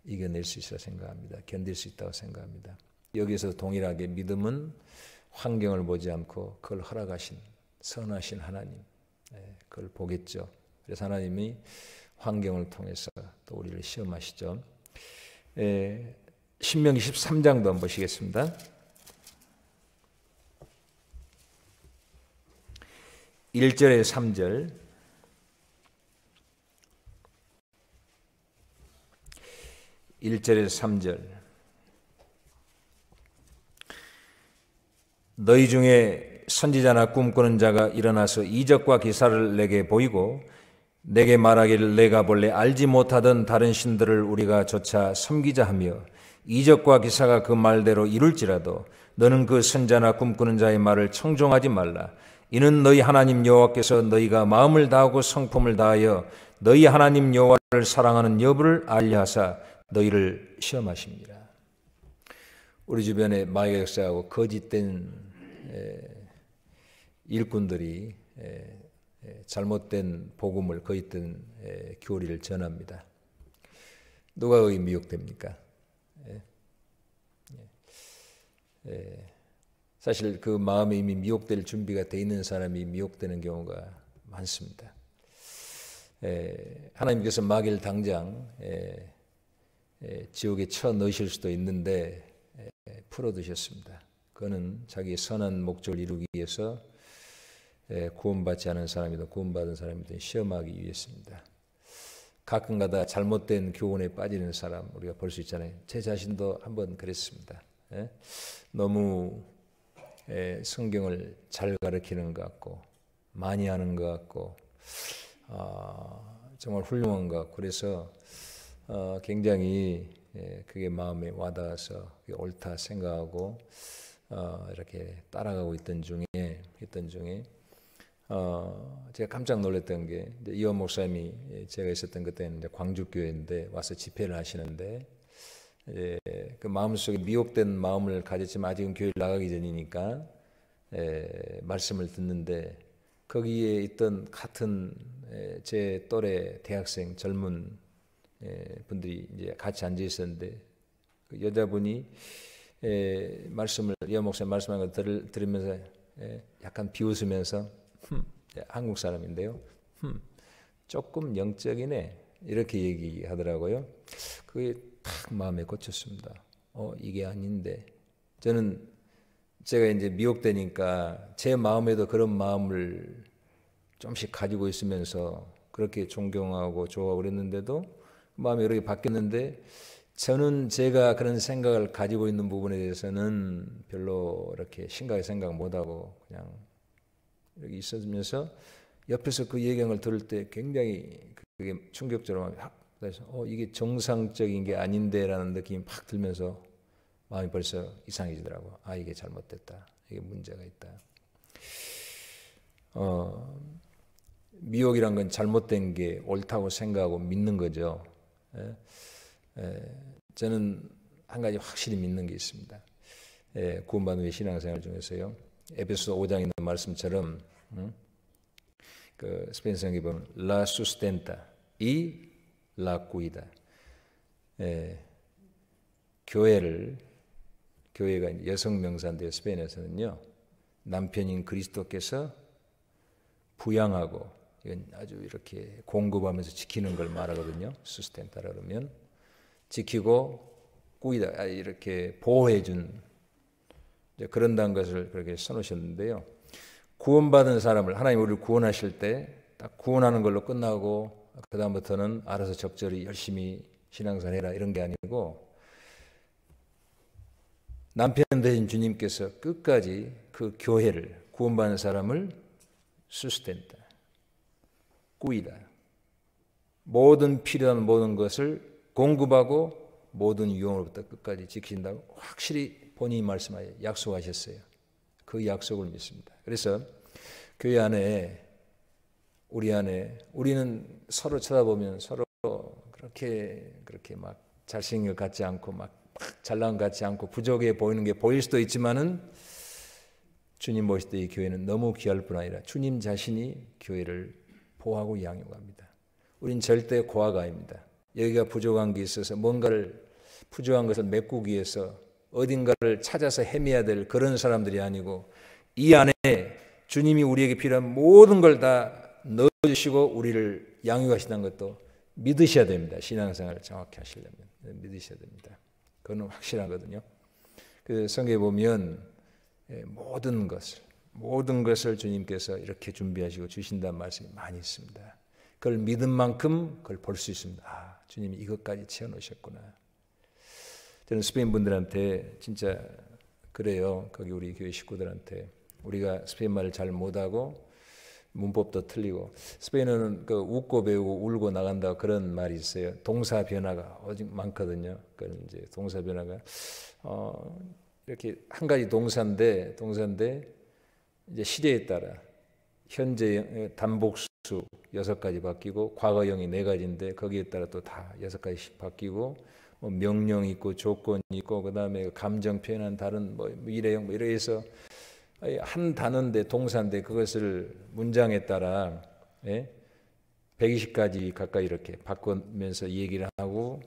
이겨낼 수 있어 생각합니다. 견딜 수 있다고 생각합니다. 여기서 동일하게 믿음은 환경을 보지 않고 그걸 허락하신 선하신 하나님 그걸 보겠죠. 그래서 하나님이 환경을 통해서 또 우리를 시험하시죠. 에, 예, 신명기 13장도 한번 보시겠습니다. 1절에 3절 1절에 3절 너희 중에 선지자나 꿈꾸는 자가 일어나서 이적과 기사를 내게 보이고 내게 말하기를 내가 본래 알지 못하던 다른 신들을 우리가 조차 섬기자 하며 이적과 기사가 그 말대로 이룰지라도 너는 그 선자나 꿈꾸는 자의 말을 청종하지 말라. 이는 너희 하나님 여호와께서 너희가 마음을 다하고 성품을 다하여 너희 하나님 여호와를 사랑하는 여부를 알리 하사 너희를 시험하십니다. 우리 주변에 마약 역사하고 거짓된 일꾼들이 예, 잘못된 복음을 거있던 예, 교리를 전합니다. 누가 거기 미혹됩니까? 예. 사실 그 마음이 이미 미혹될 준비가 돼 있는 사람이 미혹되는 경우가 많습니다. 하나님께서 마귀를 당장 지옥에 처 넣으실 수도 있는데 풀어 두셨습니다. 그는 자기 선한 목적을 이루기 위해서 예, 구원받지 않은 사람이든 구원받은 사람이든 시험하기 위해서입니다. 가끔가다 잘못된 교훈에 빠지는 사람 우리가 볼 수 있잖아요. 제 자신도 한번 그랬습니다. 예? 너무 예, 성경을 잘 가르치는 것 같고 많이 하는 것 같고 아, 정말 훌륭한 것 같고 그래서 아, 굉장히 그게 마음에 와닿아서 옳다 생각하고 아, 이렇게 따라가고 있던 중에 있던 중에 어, 제가 깜짝 놀랐던 게 이원 목사님이 제가 있었던 그때는 이제 광주교회인데 와서 집회를 하시는데 예, 그 마음속에 미혹된 마음을 가졌지만 아직은 교회를 나가기 전이니까 예, 말씀을 듣는데 거기에 있던 같은 예, 제 또래 대학생 젊은 예, 분들이 이제 같이 앉아 있었는데 그 여자분이 예, 말씀을 이어 목사님 말씀하는 걸 들, 들으면서 예, 약간 비웃으면서 흠, 네, 한국 사람인데요. 흠, 조금 영적이네. 이렇게 얘기하더라고요. 그게 탁 마음에 꽂혔습니다. 어, 이게 아닌데. 저는 제가 이제 미혹되니까 제 마음에도 그런 마음을 좀씩 가지고 있으면서 그렇게 존경하고 좋아하고 그랬는데도 그 마음이 이렇게 바뀌었는데 저는 제가 그런 생각을 가지고 있는 부분에 대해서는 별로 이렇게 심각하게 생각 못하고 그냥 이렇게 있으면서 옆에서 그 예경을 들을 때 굉장히 그게 충격적으로 그래서 어 이게 정상적인 게 아닌데라는 느낌이 팍 들면서 마음이 벌써 이상해지더라고. 아 이게 잘못됐다. 이게 문제가 있다. 어 미혹이란 건 잘못된 게 옳다고 생각하고 믿는 거죠. 예? 예, 저는 한 가지 확실히 믿는 게 있습니다. 예, 구원받은 신앙생활 중에서요. 에베소 5장에 있는 말씀처럼 그 스페인 성경에 보면 la sustenta y la cuida. 예, 교회를 교회가 여성 명사인데 스페인에서는요 남편인 그리스도께서 부양하고 이건 아주 이렇게 공급하면서 지키는 걸 말하거든요. 수스텐타라 그러면 지키고 꾸이다 아, 이렇게 보호해 준 그런다는 것을 그렇게 써놓으셨는데요. 구원받은 사람을 하나님 우리를 구원하실 때 딱 구원하는 걸로 끝나고 그 다음부터는 알아서 적절히 열심히 신앙생활 해라 이런 게 아니고 남편 되신 주님께서 끝까지 그 교회를 구원받은 사람을 수스텐다 꾸이다 모든 필요한 모든 것을 공급하고 모든 유혹으로부터 끝까지 지킨다고 확실히 본인이 말씀하여 약속하셨어요. 그 약속을 믿습니다. 그래서 교회 안에 우리 안에 우리는 서로 쳐다보면 서로 그렇게 그렇게 막 잘생겨 같지 않고 막, 막 잘난 같지 않고 부족해 보이는 게 보일 수도 있지만은 주님 보실 때이 교회는 너무 귀할 뿐 아니라 주님 자신이 교회를 보하고 호 양육합니다. 우린 절대 고아가 아닙니다. 여기가 부족한 게 있어서 뭔가를 부족한 것을 메꾸기 위해서 어딘가를 찾아서 헤매야 될 그런 사람들이 아니고 이 안에 주님이 우리에게 필요한 모든 걸 다 넣어주시고 우리를 양육하신다는 것도 믿으셔야 됩니다. 신앙생활을 정확히 하시려면 네, 믿으셔야 됩니다. 그건 확실하거든요. 그 성경에 보면 예, 모든 것을 모든 것을 주님께서 이렇게 준비하시고 주신다는 말씀이 많이 있습니다. 그걸 믿은 만큼 그걸 볼 수 있습니다. 아, 주님이 이것까지 채워 놓으셨구나. 저는 스페인 분들한테 진짜 그래요. 거기 우리 교회 식구들한테 우리가 스페인 말을 잘 못하고 문법도 틀리고 스페인은 그 웃고 배우고 울고 나간다 그런 말이 있어요. 동사 변화가 오직 많거든요. 그런 이제 동사 변화가 어 이렇게 한 가지 동사인데 동사인데 이제 시대에 따라 현재 단복수 여섯 가지 바뀌고 과거형이 네 가지인데 거기에 따라 또 다 여섯 가지씩 바뀌고 뭐 명령 있고 조건 있고 그다음에 감정 표현한 다른 뭐 일회용 뭐 이래 해서 한 단어인데 동사인데 그것을 문장에 따라 예? 120가지 가까이 이렇게 바꾸면서 얘기를 하고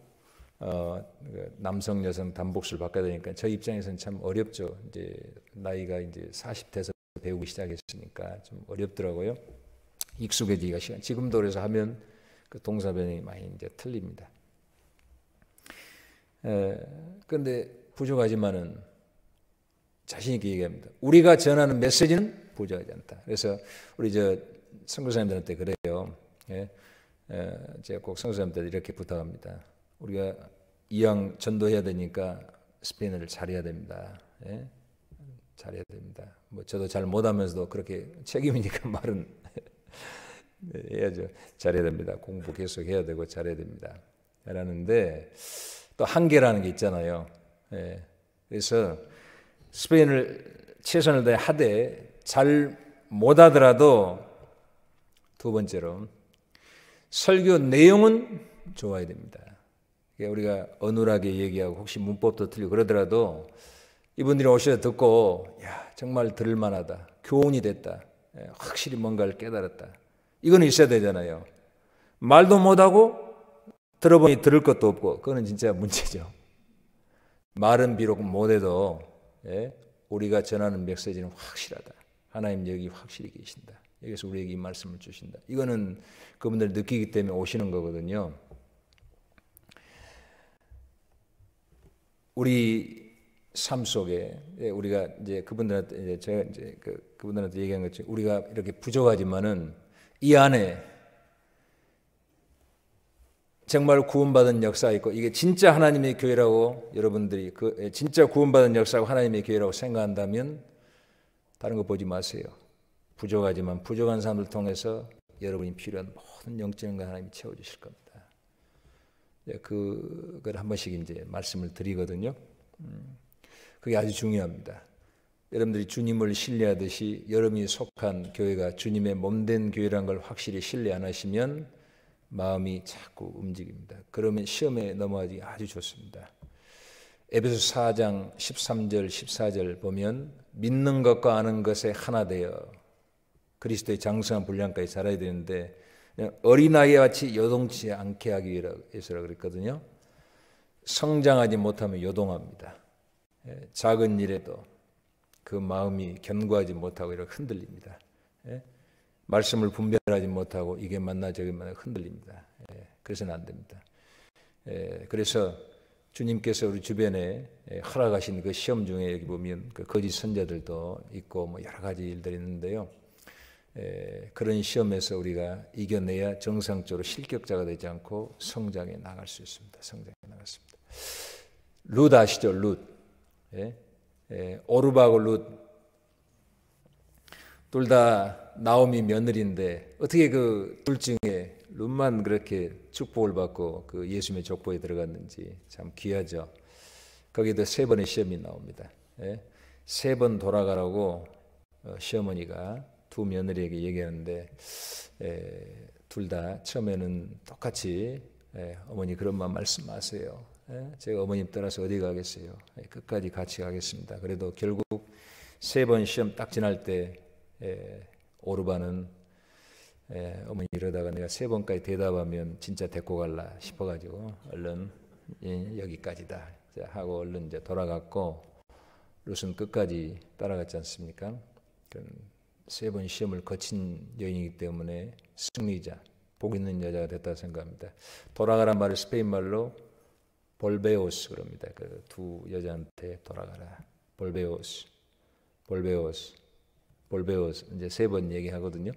어, 그 남성 여성 단복술 바꿔야 되니까 저 입장에서는 참 어렵죠. 이제 나이가 이제 4 0대서 배우기 시작했으니까 좀 어렵더라고요. 익숙해지기가 시간. 지금도 그래서 하면 그 동사 변형이 많이 이제 틀립니다. 그런데 예, 부족하지만은 자신 있게 얘기합니다. 우리가 전하는 메시지는 부족하지 않다. 그래서 우리 저 선교사님들한테 그래요. 예? 예, 제가 꼭 선교사님들 이렇게 부탁합니다. 우리가 이왕 전도해야 되니까 스페인어를 잘해야 됩니다. 예? 잘해야 됩니다. 뭐 저도 잘 못하면서도 그렇게 책임이니까 말은 해야죠. 잘해야 됩니다. 공부 계속 해야 되고 잘해야 됩니다. 라는데 또 한계라는 게 있잖아요. 예. 그래서 스페인을 최선을 다해 하되 잘 못하더라도 두 번째로 설교 내용은 좋아야 됩니다. 우리가 어눌하게 얘기하고 혹시 문법도 틀리고 그러더라도 이분들이 오셔서 듣고 야 정말 들을 만하다 교훈이 됐다 예, 확실히 뭔가를 깨달았다 이건 있어야 되잖아요 말도 못하고 들어보니 들을 것도 없고 그거는 진짜 문제죠. 말은 비록 못해도 예? 우리가 전하는 메시지는 확실하다. 하나님 여기 확실히 계신다. 여기서 우리에게 이 말씀을 주신다. 이거는 그분들 느끼기 때문에 오시는 거거든요. 우리 삶 속에 예, 우리가 이제 그분들한테 이제 제가 이제 그, 그분들한테 얘기한 것처럼 우리가 이렇게 부족하지만은 이 안에 정말 구원받은 역사 있고 이게 진짜 하나님의 교회라고 여러분들이 그 예, 진짜 구원받은 역사고 하나님의 교회라고 생각한다면 다른 거 보지 마세요. 부족하지만 부족한 사람을 통해서 여러분이 필요한 모든 영적인 걸 하나님이 채워 주실 겁니다. 예, 그걸 한 번씩 이제 말씀을 드리거든요. 음, 그게 아주 중요합니다. 여러분들이 주님을 신뢰하듯이 여러분이 속한 교회가 주님의 몸된 교회라는 걸 확실히 신뢰 안 하시면 마음이 자꾸 움직입니다. 그러면 시험에 넘어가기 아주 좋습니다. 에베소 4장 13절 14절 보면 믿는 것과 아는 것에 하나 되어 그리스도의 장성한 분량까지 자라야 되는데 어린아이와 같이 요동치 않게 하기 위해서라 그랬거든요. 성장하지 못하면 요동합니다. 예, 작은 일에도 그 마음이 견고하지 못하고 이렇게 흔들립니다. 예, 말씀을 분별하지 못하고 이게 맞나 저게 맞나 흔들립니다. 예, 그래서는 안 됩니다. 예, 그래서 주님께서 우리 주변에 예, 허락하신 그 시험 중에 여기 보면 그 거짓 선자들도 있고 뭐 여러 가지 일들이 있는데요. 에, 예, 그런 시험에서 우리가 이겨내야 정상적으로 실격자가 되지 않고 성장해 나갈 수 있습니다. 성장해 나갔습니다. 룻 아시죠? 룻. 예? 예, 오르바고 룻. 둘다 나오미 며느리인데 어떻게 그 둘 중에 룸만 그렇게 축복을 받고 그 예수님의 족보에 들어갔는지 참 귀하죠. 거기도 세 번의 시험이 나옵니다. 예? 세 번 돌아가라고 어, 시어머니가 두 며느리에게 얘기하는데 둘 다 처음에는 똑같이 예, 어머니 그런 말 말씀 하세요 예? 제가 어머님 따라서 어디 가겠어요? 에, 예, 끝까지 같이 가겠습니다. 그래도 결국 세 번 시험 딱 지날 때 예, 오르반은 예, 어머니 이러다가 내가 세 번까지 대답하면 진짜 데리고 갈라 싶어가지고 얼른 예, 여기까지다 하고 얼른 이제 돌아갔고 룻은 끝까지 따라갔지 않습니까? 세 번 시험을 거친 여인이기 때문에 승리자, 복 있는 여자가 됐다 생각합니다. 돌아가란 말을 스페인 말로 볼베오스 그럽니다. 그 두 여자한테 돌아가라. 볼베오스, 볼베오스. 볼베오 이제 세 번 얘기하거든요.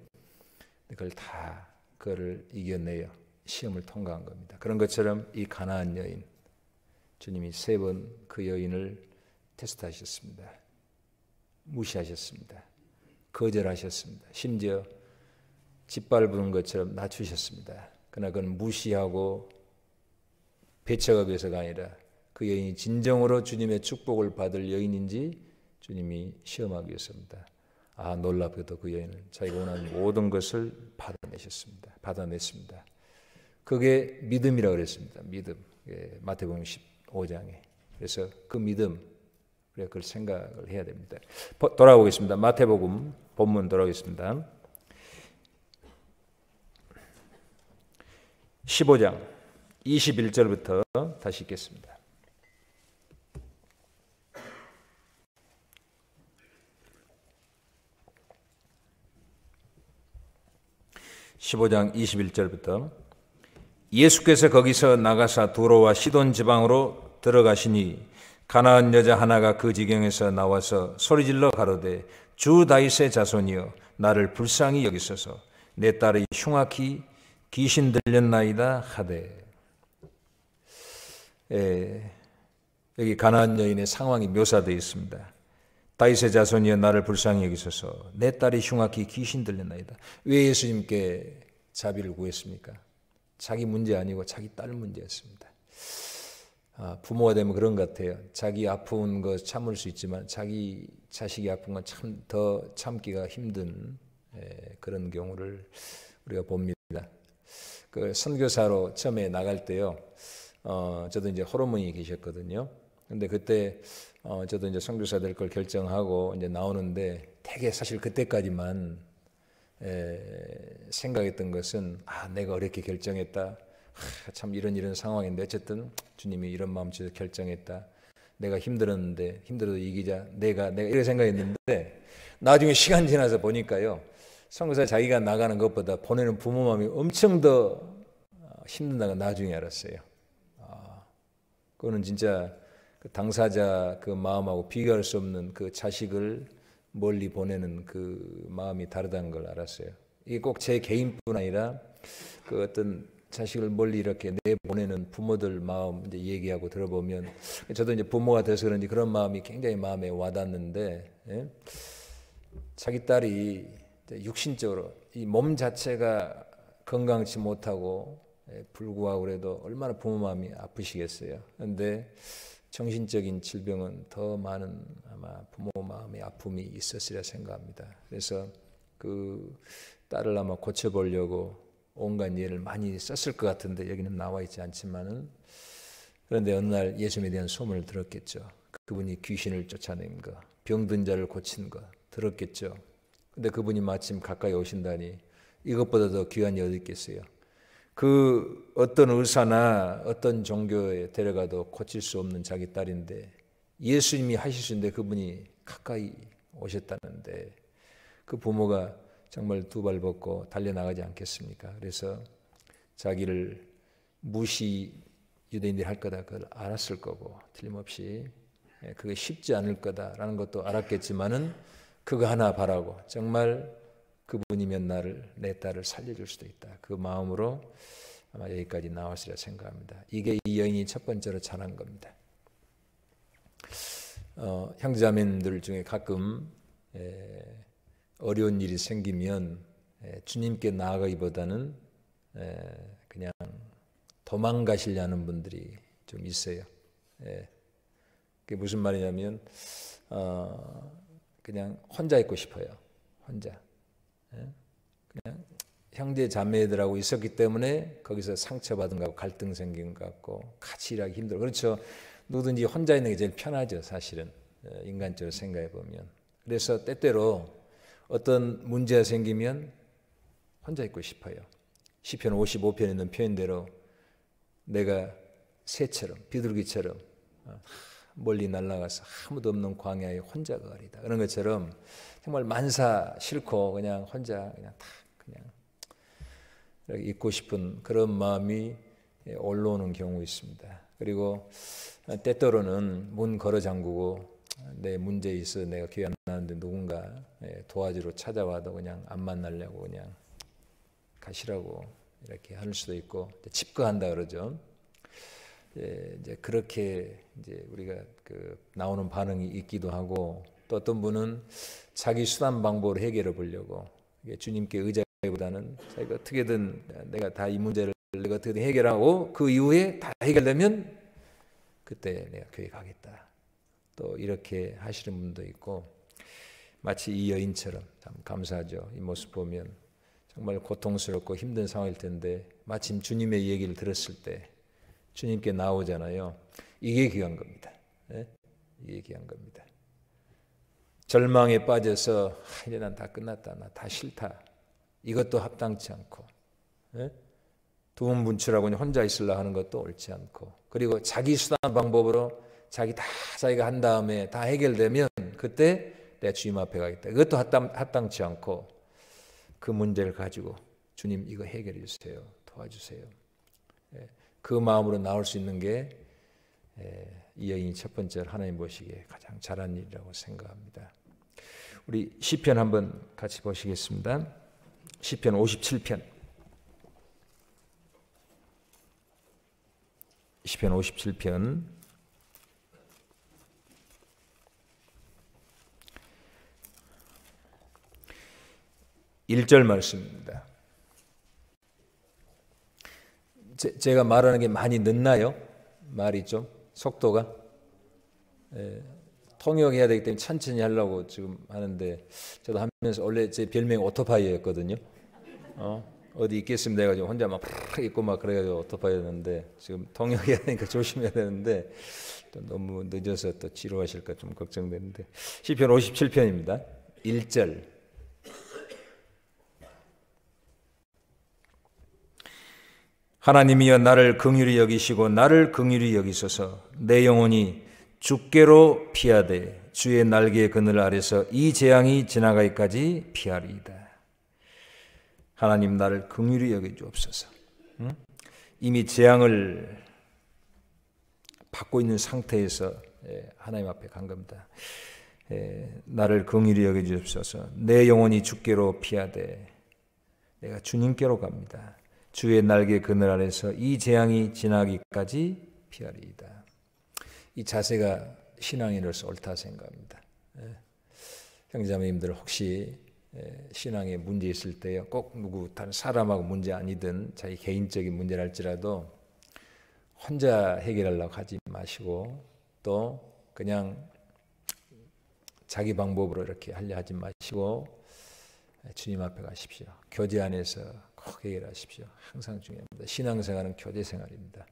그걸 다 그거를 이겨내요. 시험을 통과한 겁니다. 그런 것처럼 이 가나안 여인 주님이 세 번 그 여인을 테스트하셨습니다. 무시하셨습니다. 거절하셨습니다. 심지어 짓밟은 것처럼 낮추셨습니다. 그러나 그건 무시하고 배척하기 위해서가 아니라 그 여인이 진정으로 주님의 축복을 받을 여인인지 주님이 시험하기 위해서입니다. 아 놀랍게도 그 여인은 자기가 원하는 모든 것을 받아내셨습니다. 받아냈습니다. 그게 믿음이라고 그랬습니다. 믿음. 예, 마태복음 15장에. 그래서 그 믿음 우리 그걸 생각을 해야 됩니다. 돌아오겠습니다. 마태복음 본문 돌아오겠습니다. 15장 21절부터 다시 읽겠습니다. 15장 21절부터 예수께서 거기서 나가사 두로와 시돈 지방으로 들어가시니 가나안 여자 하나가 그 지경에서 나와서 소리질러 가로되 주 다윗의 자손이여 나를 불쌍히 여기소서 내 딸이 흉악히 귀신 들렸나이다 하되 예, 여기 가나안 여인의 상황이 묘사되어 있습니다. 다윗의 자손이여 나를 불쌍히 여기소서 내 딸이 흉악히 귀신 들렸나이다. 왜 예수님께 자비를 구했습니까? 자기 문제 아니고 자기 딸 문제였습니다. 아, 부모가 되면 그런 것 같아요. 자기 아픈 거 참을 수 있지만 자기 자식이 아픈 건 참 더 참기가 힘든 예, 그런 경우를 우리가 봅니다. 그 선교사로 처음에 나갈 때요. 어, 저도 이제 호르몬이 계셨거든요. 근데 그때 어 저도 이제 선교사 될 걸 결정하고 이제 나오는데 되게 사실 그때까지만 생각했던 것은 아 내가 어렵게 결정했다. 하, 참 이런 이런 상황인데 어쨌든 주님이 이런 마음 주셔 서 결정했다. 내가 힘들었는데 힘들어도 이기자. 내가 내가 이렇게 생각했는데 나중에 시간 지나서 보니까요. 성교사 자기가 나가는 것보다 보내는 부모 마음이 엄청 더 어, 힘든다는 걸 나중에 알았어요. 아, 그거는 진짜 그 당사자 그 마음하고 비교할 수 없는 그 자식을 멀리 보내는 그 마음이 다르다는 걸 알았어요. 이게 꼭 제 개인뿐 아니라 그 어떤 자식을 멀리 이렇게 내보내는 부모들 마음 이제 얘기하고 들어보면 저도 이제 부모가 돼서 그런지 그런 마음이 굉장히 마음에 와닿는데 예? 자기 딸이 육신적으로 이 몸 자체가 건강치 못하고 예, 불구하고 그래도 얼마나 부모 마음이 아프시겠어요. 근데 정신적인 질병은 더 많은 아마 부모 마음의 아픔이 있었으리라 생각합니다. 그래서 그 딸을 아마 고쳐보려고 온갖 예를 많이 썼을 것 같은데 여기는 나와 있지 않지만은 그런데 어느 날 예수님에 대한 소문을 들었겠죠. 그분이 귀신을 쫓아낸 거, 병든 자를 고친 거 들었겠죠. 근데 그분이 마침 가까이 오신다니 이것보다 더 귀한 일 어디 있겠어요? 그 어떤 의사나 어떤 종교에 데려가도 고칠 수 없는 자기 딸인데 예수님이 하실 수 있는데 그분이 가까이 오셨다는데 그 부모가 정말 두 발 벗고 달려나가지 않겠습니까? 그래서 자기를 무시 유대인들이 할 거다 그걸 알았을 거고 틀림없이 예, 그게 쉽지 않을 거다라는 것도 알았겠지만은 그거 하나 바라고 정말 그분이면 나를 내 딸을 살려줄 수도 있다. 그 마음으로 아마 여기까지 나왔으리라 생각합니다. 이게 이 여인이 첫 번째로 잘한 겁니다. 어, 형제자매들 중에 가끔 에, 예, 어려운 일이 생기면 에, 예, 주님께 나아가기보다는 에, 예, 그냥 도망가시려는 분들이 좀 있어요. 그게 무슨 말이냐면 어, 그냥 혼자 있고 싶어요. 혼자. 예? 그냥 형제 자매들하고 있었기 때문에 거기서 상처받은 것 같고 갈등 생긴 것 같고 같이 일하기 힘들어. 그렇죠. 누구든지 혼자 있는 게 제일 편하죠, 사실은. 예, 인간적으로 생각해 보면. 그래서 때때로 어떤 문제가 생기면 혼자 있고 싶어요. 시편 55편에 있는 표현대로 내가 새처럼 비둘기처럼 어, 멀리 날아가서 아무도 없는 광야에 혼자 거리다 그런 것처럼 정말 만사 싫고 그냥 혼자 그냥 다 그냥 있고 싶은 그런 마음이 올라오는 경우 있습니다. 그리고 때때로는 문 걸어 잠그고 내 문제 있어 내가 기회 안 나는데 누군가 예, 도와주러 찾아와도 그냥 안 만나려고 그냥 가시라고 이렇게 할 수도 있고 집거한다 그러죠. 예, 이제 그렇게 이제 우리가 그 나오는 반응이 있기도 하고 또 어떤 분은 자기 수단 방법으로 해결해 보려고 주님께 의자보다는 자기가 어떻게든 내가 다 이 문제를 내가 어떻게든 해결하고 그 이후에 다 해결되면 그때 내가 교회 가겠다. 또 이렇게 하시는 분도 있고 마치 이 여인처럼 참 감사하죠. 이 모습 보면 정말 고통스럽고 힘든 상황일 텐데 마침 주님의 얘기를 들었을 때 주님께 나오잖아요. 이게 귀한 겁니다. 예? 이게 귀한 겁니다. 절망에 빠져서 아, 이제 난 다 끝났다. 나 다 싫다. 이것도 합당치 않고 예? 두문 분출하고 혼자 있으려 하는 것도 옳지 않고 그리고 자기 수단 방법으로 자기 다 자기가 한 다음에 다 해결되면 그때 내 주님 앞에 가겠다. 이것도 합당, 합당치 않고 그 문제를 가지고 주님 이거 해결해 주세요. 도와주세요. 예. 그 마음으로 나올 수 있는 게이 예, 여인 첫 번째 하나님 보시기에 가장 잘한 일이라고 생각합니다. 우리 시편 한번 같이 보시겠습니다. 시편 57편. 시편 57편. 1절 말씀입니다. 제, 가 말하는 게 많이 늦나요? 말이 좀 속도가 예, 통역해야 되기 때문에 천천히 하려고 지금 하는데 저도 하면서 원래 제 별명이 오토파이였거든요. 어? 어디 있겠습니다 해가지고 혼자 막 있고 막 그래가지고 오토파이였는데 지금 통역해야 되니까 조심해야 되는데 너무 늦어서 또 지루하실까 좀 걱정되는데 시편 57편입니다. 1절 하나님이여 나를 긍휼히 여기시고 나를 긍휼히 여기소서 내 영혼이 주께로 피하되 주의 날개의 그늘 아래서 이 재앙이 지나가기까지 피하리이다. 하나님 나를 긍휼히 여겨주옵소서. 이미 재앙을 받고 있는 상태에서 예, 하나님 앞에 간 겁니다. 예, 나를 긍휼히 여겨주옵소서. 내 영혼이 주께로 피하되 내가 주님께로 갑니다. 주의 날개 그늘 아래서 이 재앙이 지나기까지 피하리이다. 이 자세가 신앙인으로서 옳다 생각합니다. 예. 형제자매님들 혹시 예, 신앙에 문제 있을 때요, 꼭 누구 다른 사람하고 문제 아니든 자기 개인적인 문제랄지라도 혼자 해결하려고 하지 마시고 또 그냥 자기 방법으로 이렇게 하려 하지 마시고 예, 주님 앞에 가십시오. 교제 안에서 꼭 해결하십시오. 항상 중요합니다. 신앙생활은 교제 생활입니다.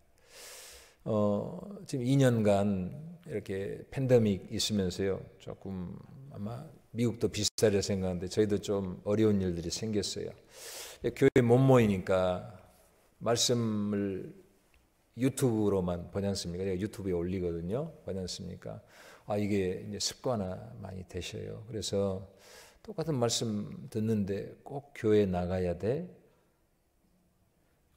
어, 지금 2년간 이렇게 팬데믹 있으면서요. 조금 아마 미국도 비슷하리라 생각하는데 저희도 좀 어려운 일들이 생겼어요. 교회 못 모이니까 말씀을 유튜브로만 번역 습니까? 제가 유튜브에 올리거든요. 번역 습니까? 아 이게 이제 습관화 많이 되셔요. 그래서 똑같은 말씀 듣는데 꼭 교회 나가야 돼.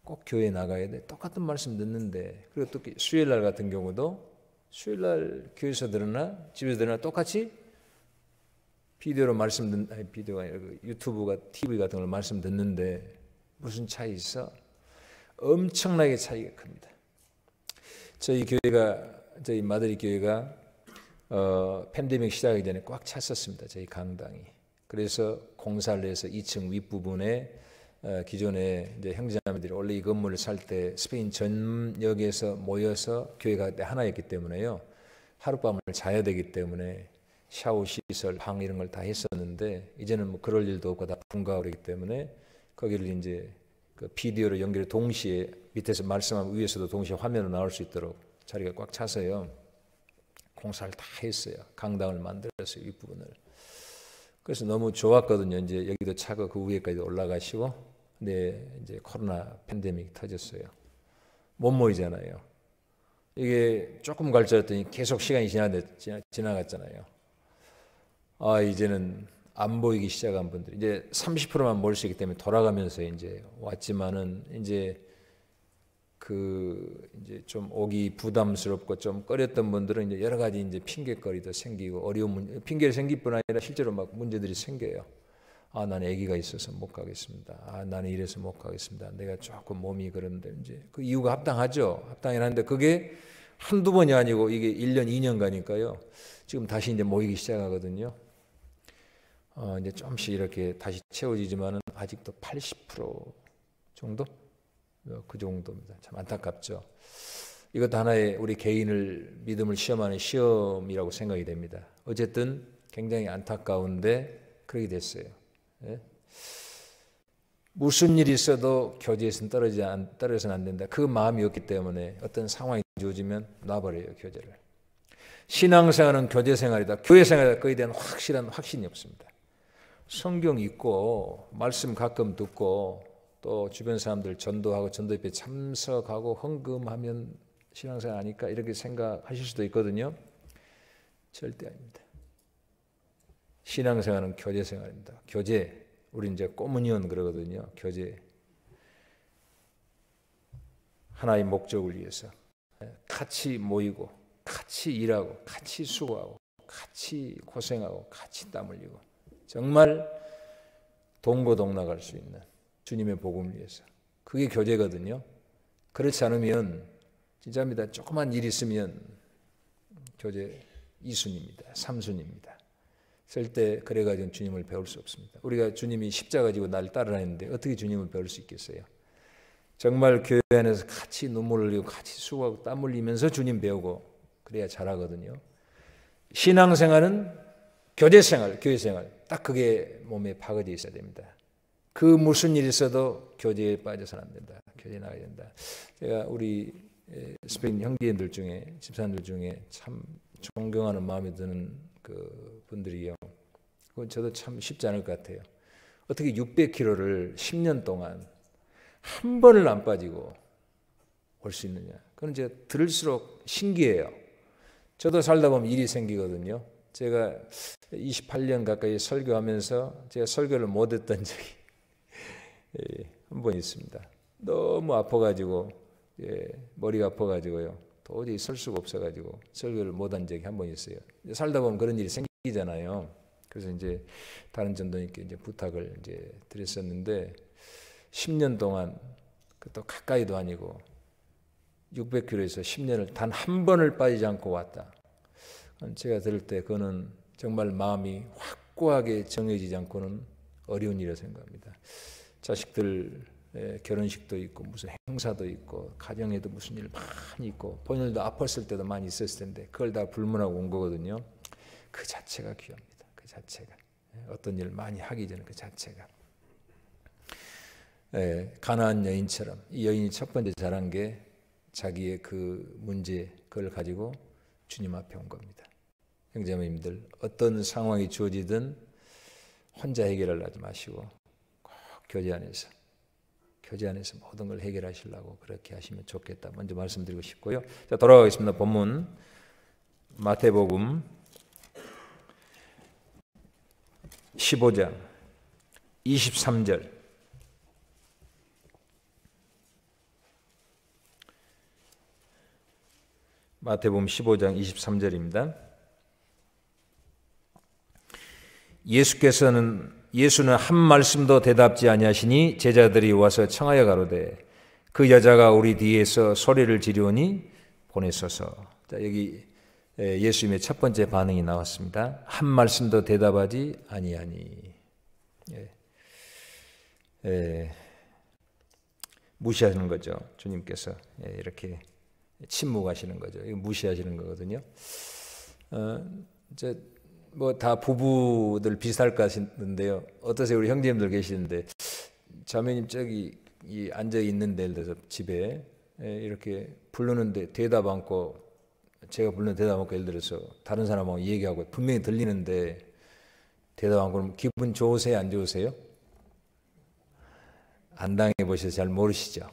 꼭 교회 나가야 돼. 똑같은 말씀 듣는데 그리고 또 수요일 날 같은 경우도 수요일 날 교회에서 들으나 집에서 들으나 똑같이 비디오로 말씀 듣는 아니 비디오가 아니라 그 유튜브가 TV 같은 걸 말씀 듣는데 무슨 차이 있어? 엄청나게 차이가 큽니다. 저희 교회가 저희 마드리 교회가 어, 팬데믹 시작하기 전에 꽉 찼었습니다. 저희 강당이. 그래서 공사를 해서 2층 윗부분에 어, 기존에 이제 형제자매들이 원래 이 건물을 살 때 스페인 전역에서 모여서 교회가 하나였기 때문에요. 하룻밤을 자야 되기 때문에 샤워 시설, 방 이런 걸 다 했었는데 이제는 뭐 그럴 일도 없고 다 분가하기 때문에 거기를 이제 그 비디오로 연결해 동시에 밑에서 말씀하고 위에서도 동시에 화면으로 나올 수 있도록 자리가 꽉 차서요. 공사를 다 했어요. 강당을 만들었어요. 윗부분을. 그래서 너무 좋았거든요. 이제 여기도 차가 그 위에까지 올라가시고 네, 이제 코로나 팬데믹 터졌어요. 못 모이잖아요. 이게 조금 걸쳤더니 계속 시간이 지나, 갔잖아요 아, 이제는 안 보이기 시작한 분들. 이제 30%만 모일 수 있기 때문에 돌아가면서 이제 왔지만은 이제 그 이제 좀 오기 부담스럽고 좀 꺼렸던 분들은 이제 여러 가지 이제 핑계거리도 생기고 어려운 문제, 핑계를 생길 뿐 아니라 실제로 막 문제들이 생겨요. 아, 나는 아기가 있어서 못 가겠습니다. 아, 나는 이래서 못 가겠습니다. 내가 조금 몸이 그런데 그 이유가 합당하죠. 합당이 한데 그게 한두 번이 아니고 이게 1년, 2년 가니까요. 지금 다시 이제 모이기 시작하거든요. 어, 이제 좀씩 이렇게 다시 채워지지만은 아직도 80% 정도? 어, 그 정도입니다. 참 안타깝죠. 이것 하나의 우리 개인을 믿음을 시험하는 시험이라고 생각이 됩니다. 어쨌든 굉장히 안타까운데 그렇게 됐어요. 예? 무슨 일이 있어도 교제에서는 떨어지 안, 떨어져서는 안 된다. 그 마음이 없기 때문에 어떤 상황이 주어지면 놔버려요, 교제를. 신앙생활은 교제생활이다. 교회생활이다. 그에 대한 확실한 확신이 없습니다. 성경 읽고, 말씀 가끔 듣고, 또 주변 사람들 전도하고 전도협회 참석하고 헌금하면 신앙생활 아니까 이렇게 생각하실 수도 있거든요. 절대 아닙니다. 신앙생활은 교제생활입니다. 교제. 우리 이제 꼬문이언 그러거든요. 교제. 하나의 목적을 위해서 예, 같이 모이고 같이 일하고 같이 수고하고 같이 고생하고 같이 땀 흘리고 정말 동고동락할 수 있는 주님의 복음을 위해서 그게 교제거든요. 그렇지 않으면 진짜입니다. 조그만 일 있으면 교제 2순입니다. 3순입니다. 절대 그래가지고 주님을 배울 수 없습니다. 우리가 주님이 십자가 지고 나를 따르라는데 어떻게 주님을 배울 수 있겠어요? 정말 교회 안에서 같이 눈물 흘리고 같이 수고하고 땀 흘리면서 주님 배우고 그래야 잘하거든요. 신앙생활은 교제생활, 교회생활 딱 그게 몸에 파고져 있어야 됩니다. 그 무슨 일이 있어도 교제에 빠져서는 안 된다. 교제 나가야 된다. 제가 우리 스페인 형제들 중에 집사님들 중에 참 존경하는 마음이 드는 그 분들이요. 그건 저도 참 쉽지 않을 것 같아요. 어떻게 600km를 10년 동안 한 번을 안 빠지고 올 수 있느냐. 그건 이제 들을수록 신기해요. 저도 살다 보면 일이 생기거든요. 제가 28년 가까이 설교하면서 제가 설교를 못했던 적이 예, 한번 있습니다. 너무 아파가지고 예, 머리가 아파가지고요. 도저히 설 수가 없어가지고 설교를 못 한 적이 한 번 있어요. 살다 보면 그런 일이 생기잖아요. 그래서 이제 다른 전도님께 이제 부탁을 이제 드렸었는데 10년 동안 그또 가까이도 아니고 600km에서 10년을 단 한 번을 빠지지 않고 왔다. 제가 들을 때 그는 정말 마음이 확고하게 정해지지 않고는 어려운 일이라 생각합니다. 자식들 예, 결혼식도 있고 무슨 행사도 있고 가정에도 무슨 일 많이 있고 본인도 들 아팠을 때도 많이 있었을 텐데 그걸 다 불문하고 온 거거든요. 그 자체가 귀합니다. 그 자체가 예, 어떤 일 많이 하기 전에 그 자체가 예, 가난한 여인처럼 이 여인이 첫 번째 잘한 게 자기의 그 문제 그걸 가지고 주님 앞에 온 겁니다. 형제님들 어떤 상황이 주어지든 혼자 해결을 하지 마시고 꼭 교제 안에서 교제 안에서 모든 걸 해결하시려고 그렇게 하시면 좋겠다. 먼저 말씀드리고 싶고요. 자, 돌아가겠습니다. 본문 마태복음 15장 23절 마태복음 15장 23절입니다. 예수께서는 예수는 한 말씀도 대답지 아니하시니 제자들이 와서 청하여 가로되 그 여자가 우리 뒤에서 소리를 지르오니 보내소서. 자, 여기 예, 예수님의 첫 번째 반응이 나왔습니다. 한 말씀도 대답하지 아니하니. 예. 예. 무시하시는 거죠. 주님께서 예, 이렇게 침묵하시는 거죠. 이거 무시하시는 거거든요. 어, 뭐다 부부들 비슷할 것 같은데요. 어떠세요? 우리 형제님들 계시는데 자매님 저기 앉아 있는 데를 들어서 집에 예, 이렇게 부르는데 대답 않고 제가 부르는 대답 않고 예를 들어서 다른 사람하고 얘기하고 분명히 들리는데 대답 않고 그럼 기분 좋으세요? 안 좋으세요? 안 당해 보셔서 잘 모르시죠?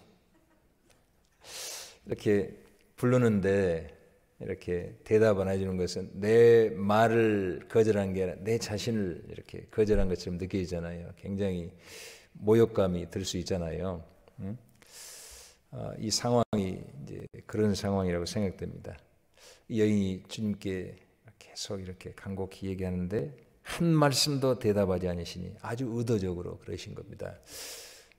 이렇게 부르는데 이렇게 대답을 해주는 것은 내 말을 거절한 게 아니라 내 자신을 이렇게 거절한 것처럼 느껴지잖아요. 굉장히 모욕감이 들 수 있잖아요. 음? 아, 이 상황이 이제 그런 상황이라고 생각됩니다. 여인이 주님께 계속 이렇게 간곡히 얘기하는데 한 말씀도 대답하지 않으시니 아주 의도적으로 그러신 겁니다.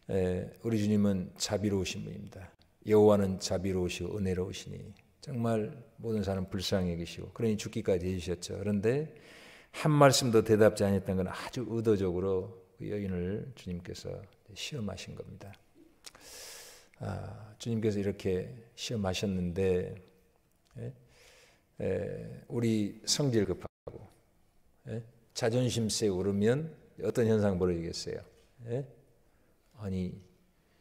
에, 우리 주님은 자비로우신 분입니다. 여호와는 자비로우시고 은혜로우시니 정말 모든 사람 불쌍히 여시고 그러니 죽기까지 해주셨죠. 그런데 한 말씀도 대답지 않았던 건 아주 의도적으로 그 여인을 주님께서 시험하신 겁니다. 아, 주님께서 이렇게 시험하셨는데 에? 예? 에, 우리 성질 급하고 에? 예? 자존심 세우르면 어떤 현상 벌어지겠어요? 예? 아니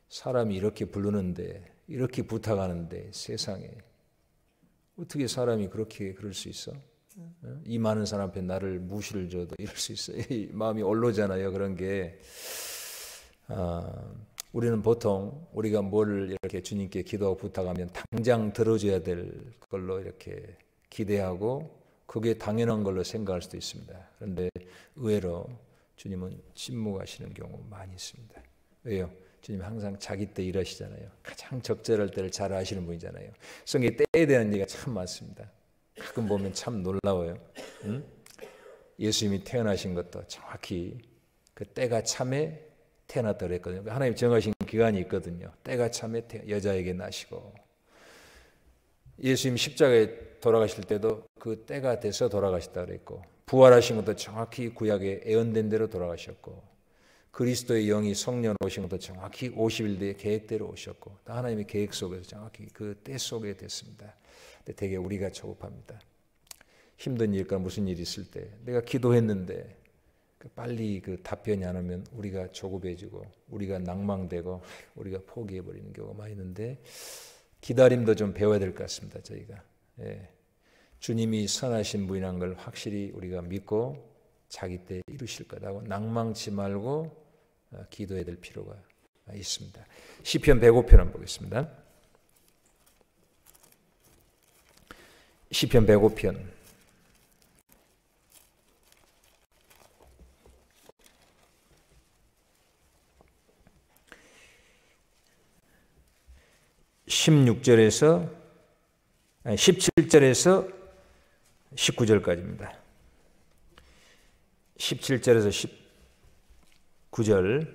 사람이 이렇게 부르는데 이렇게 부탁하는데 세상에 어떻게 사람이 그렇게 그럴 수 있어? 어? 이 많은 사람 앞에 나를 무시를 줘도 이럴 수 있어. 마음이 얼로잖아요. 그런 게 아, 우리는 보통 우리가 뭘 이렇게 주님께 기도하고 부탁하면 당장 들어줘야 될 걸로 이렇게 기대하고 그게 당연한 걸로 생각할 수도 있습니다. 그런데 의외로 주님은 침묵하시는 경우 많이 있습니다. 왜요? 주님 항상 자기 때 이러시잖아요. 가장 적절할 때를 잘 아시는 분이잖아요. 성경 때에 대한 얘기가 참 많습니다. 가끔 보면 참 놀라워요. 응? 예수님이 태어나신 것도 정확히 그 때가 참에 태어났다 그랬거든요. 그 하나님 정하신 기간이 있거든요. 때가 참에 태, 여자에게 나시고 예수님 십자가에 돌아가실 때도 그 때가 돼서 돌아가셨다 고했고 부활하신 것도 정확히 구약에 애언된 대로 돌아가셨고 그리스도의 영이 성년 오신 것도 정확히 50일 뒤에 계획대로 오셨고 또 하나님의 계획 속에서 정확히 그 때 속에 됐습니다. 근데 되게 우리가 조급합니다. 힘든 일과 무슨 일이 있을 때 내가 기도했는데 그 빨리 그 답변이 안 오면 우리가 조급해지고 우리가 낭망되고 우리가 포기해 버리는 경우가 많이 있는데 기다림도 좀 배워야 될 것 같습니다. 저희가 예. 주님이 선하신 분이란 걸 확실히 우리가 믿고 자기 때 이루실 거라고 낭망치 말고 어, 기도해야 될 필요가 있습니다. 시편 105편 한번 보겠습니다. 시편 105편 16절에서 17절에서 19절까지입니다. 17절에서 10, 9절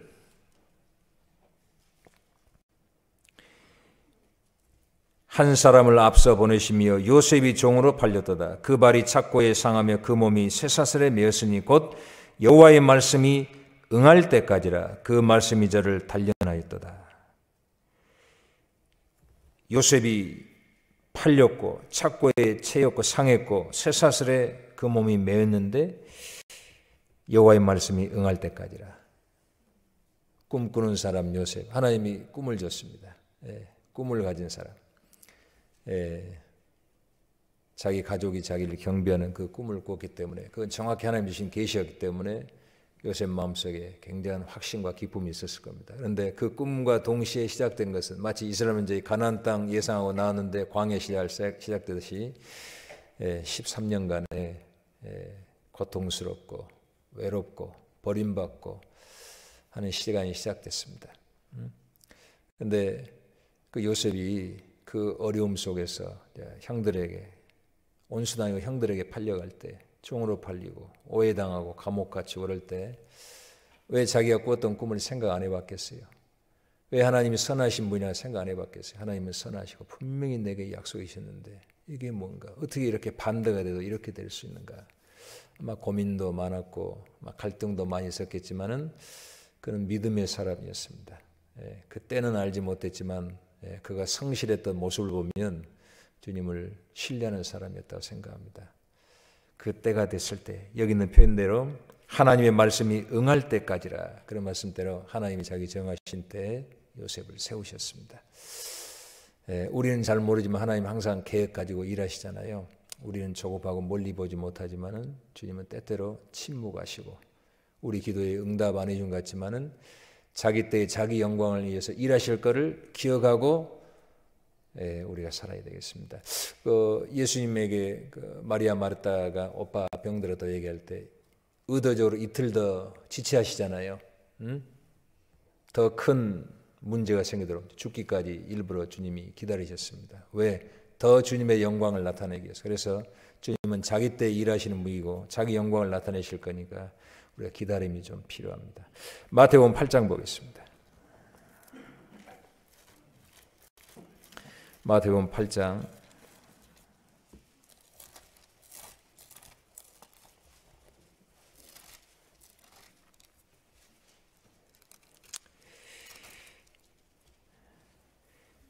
한 사람을 앞서 보내시며 요셉이 종으로 팔렸도다. 그 발이 착고에 상하며 그 몸이 쇠사슬에 메었으니곧 여호와의 말씀이 응할 때까지라 그 말씀이 저를 단련하였도다. 요셉이 팔렸고 착고에 채였고 상했고 쇠사슬에 그 몸이 메였는데 여호와의 말씀이 응할 때까지라. 꿈꾸는 사람 요셉. 하나님이 꿈을 줬습니다. 예, 꿈을 가진 사람. 예, 자기 가족이 자기를 경배하는 그 꿈을 꿨기 때문에 그건 정확히 하나님 주신 계시였기 때문에 요셉 마음속에 굉장한 확신과 기쁨이 있었을 겁니다. 그런데 그 꿈과 동시에 시작된 것은 마치 이스라엘 문제 가나안 땅 예상하고 나왔는데 광해 시작 시작되듯이 13년간의 예, 예, 고통스럽고 외롭고 버림받고 하는 시간이 시작됐습니다. 음. 근데 그 요셉이 그 어려움 속에서 형들에게 온순하고 형들에게 팔려갈 때 총으로 팔리고 오해당하고 감옥같이 오를 때 왜 자기가 꾸었던 꿈을 생각 안 해봤겠어요? 왜 하나님이 선하신 분이라 생각 안 해봤겠어요? 하나님은 선하시고 분명히 내게 약속이셨는데 이게 뭔가 어떻게 이렇게 반대가 돼도 이렇게 될 수 있는가? 아마 고민도 많았고 갈등도 많이 있었겠지만은 그는 믿음의 사람이었습니다. 예, 그때는 알지 못했지만 예, 그가 성실했던 모습을 보면 주님을 신뢰하는 사람이었다고 생각합니다. 그때가 됐을 때 여기 있는 표현대로 하나님의 말씀이 응할 때까지라 그런 말씀대로 하나님이 자기 정하신 때 요셉을 세우셨습니다. 예, 우리는 잘 모르지만 하나님 항상 계획 가지고 일하시잖아요. 우리는 조급하고 멀리 보지 못하지만은 주님은 때때로 침묵하시고 우리 기도에 응답 안 해준 것 같지만은 자기 때의 자기 영광을 위해서 일하실 것을 기억하고 예, 우리가 살아야 되겠습니다. 그 예수님에게 그 마리아 마르타가 오빠 병들었다 얘기할 때 의도적으로 이틀 더 지체하시잖아요. 음? 더큰 문제가 생기도록 죽기까지 일부러 주님이 기다리셨습니다. 왜? 더 주님의 영광을 나타내기 위해서. 그래서 주님은 자기 때 일하시는 분이고 자기 영광을 나타내실 거니까 우리가 기다림이 좀 필요합니다. 마태복음 8장 보겠습니다. 마태복음 8장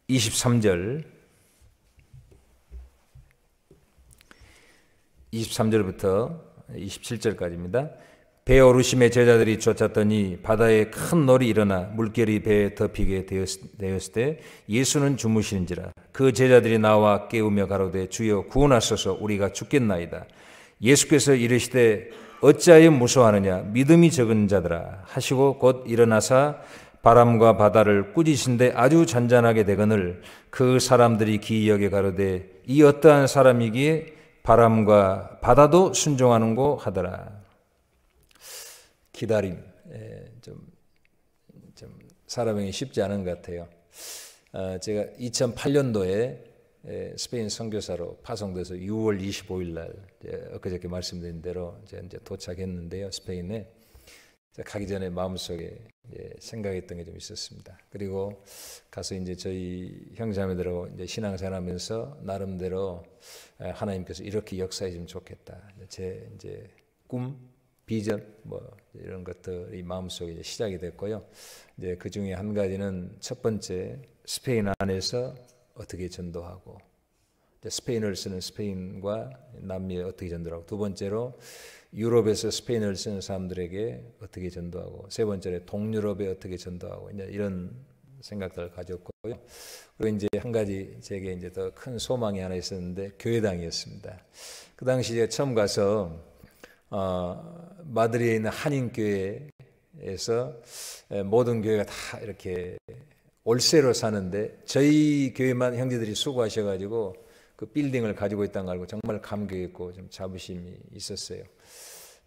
23절 23절부터 27절까지입니다. 베어루심의 제자들이 쫓았더니 바다에 큰놀이 일어나 물결이 배에 덮이게 되었을 때 예수는 주무시는지라 그 제자들이 나와 깨우며 가로되 주여 구원하소서 우리가 죽겠나이다. 예수께서 이르시되 어찌하여 무서워하느냐 믿음이 적은 자들아 하시고 곧 일어나사 바람과 바다를 꾸짖신데 아주 잔잔하게 되거늘 그 사람들이 기이하게 가로되 이 어떠한 사람이기에 바람과 바다도 순종하는고 하더라 기다림 예, 좀, 좀 사람에게 쉽지 않은 것 같아요. 아, 제가 2008년도에 예, 스페인 선교사로 파송돼서 6월 25일 날 엊그저께 말씀드린 대로 이제 도착했는데요. 스페인에 가기 전에 마음속에 생각했던 게 좀 있었습니다. 그리고 가서 이제 저희 형제자매들하고 이제 신앙생활하면서 나름대로 예, 하나님께서 이렇게 역사해 주면 좋겠다. 제 이제 꿈, 비전 뭐 이런 것들이 마음속에 시작이 됐고요. 이제 그 중에 한 가지는 첫 번째 스페인 안에서 어떻게 전도하고 스페인을 쓰는 스페인과 남미에 어떻게 전도하고 두 번째로 유럽에서 스페인을 쓰는 사람들에게 어떻게 전도하고 세 번째로 동유럽에 어떻게 전도하고 이제 이런 생각들을 가졌고요. 그리고 이제 한 가지 제게 이제 더 큰 소망이 하나 있었는데 교회당이었습니다. 그 당시 에 처음 가서 어, 마드리에 있는 한인교회에서 모든 교회가 다 이렇게 월세로 사는데 저희 교회만 형제들이 수고하셔가지고 그 빌딩을 가지고 있다는 걸 알고 정말 감격했고 좀 자부심이 있었어요.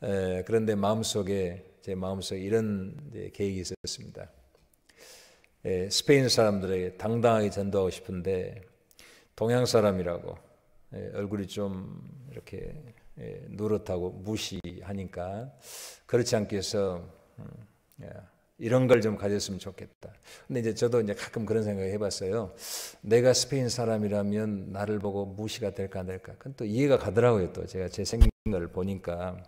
에, 그런데 마음속에 제 마음속에 이런 계획이 있었습니다. 에, 스페인 사람들에게 당당하게 전도하고 싶은데 동양 사람이라고 에, 얼굴이 좀 이렇게 예, 노릇하고 무시하니까 그렇지 않게 해서 음, 예, 이런 걸 좀 가졌으면 좋겠다. 근데 이제 저도 이제 가끔 그런 생각을 해봤어요. 내가 스페인 사람이라면 나를 보고 무시가 될까 안 될까? 그건 또 이해가 가더라고요. 또 제가 제생각을 보니까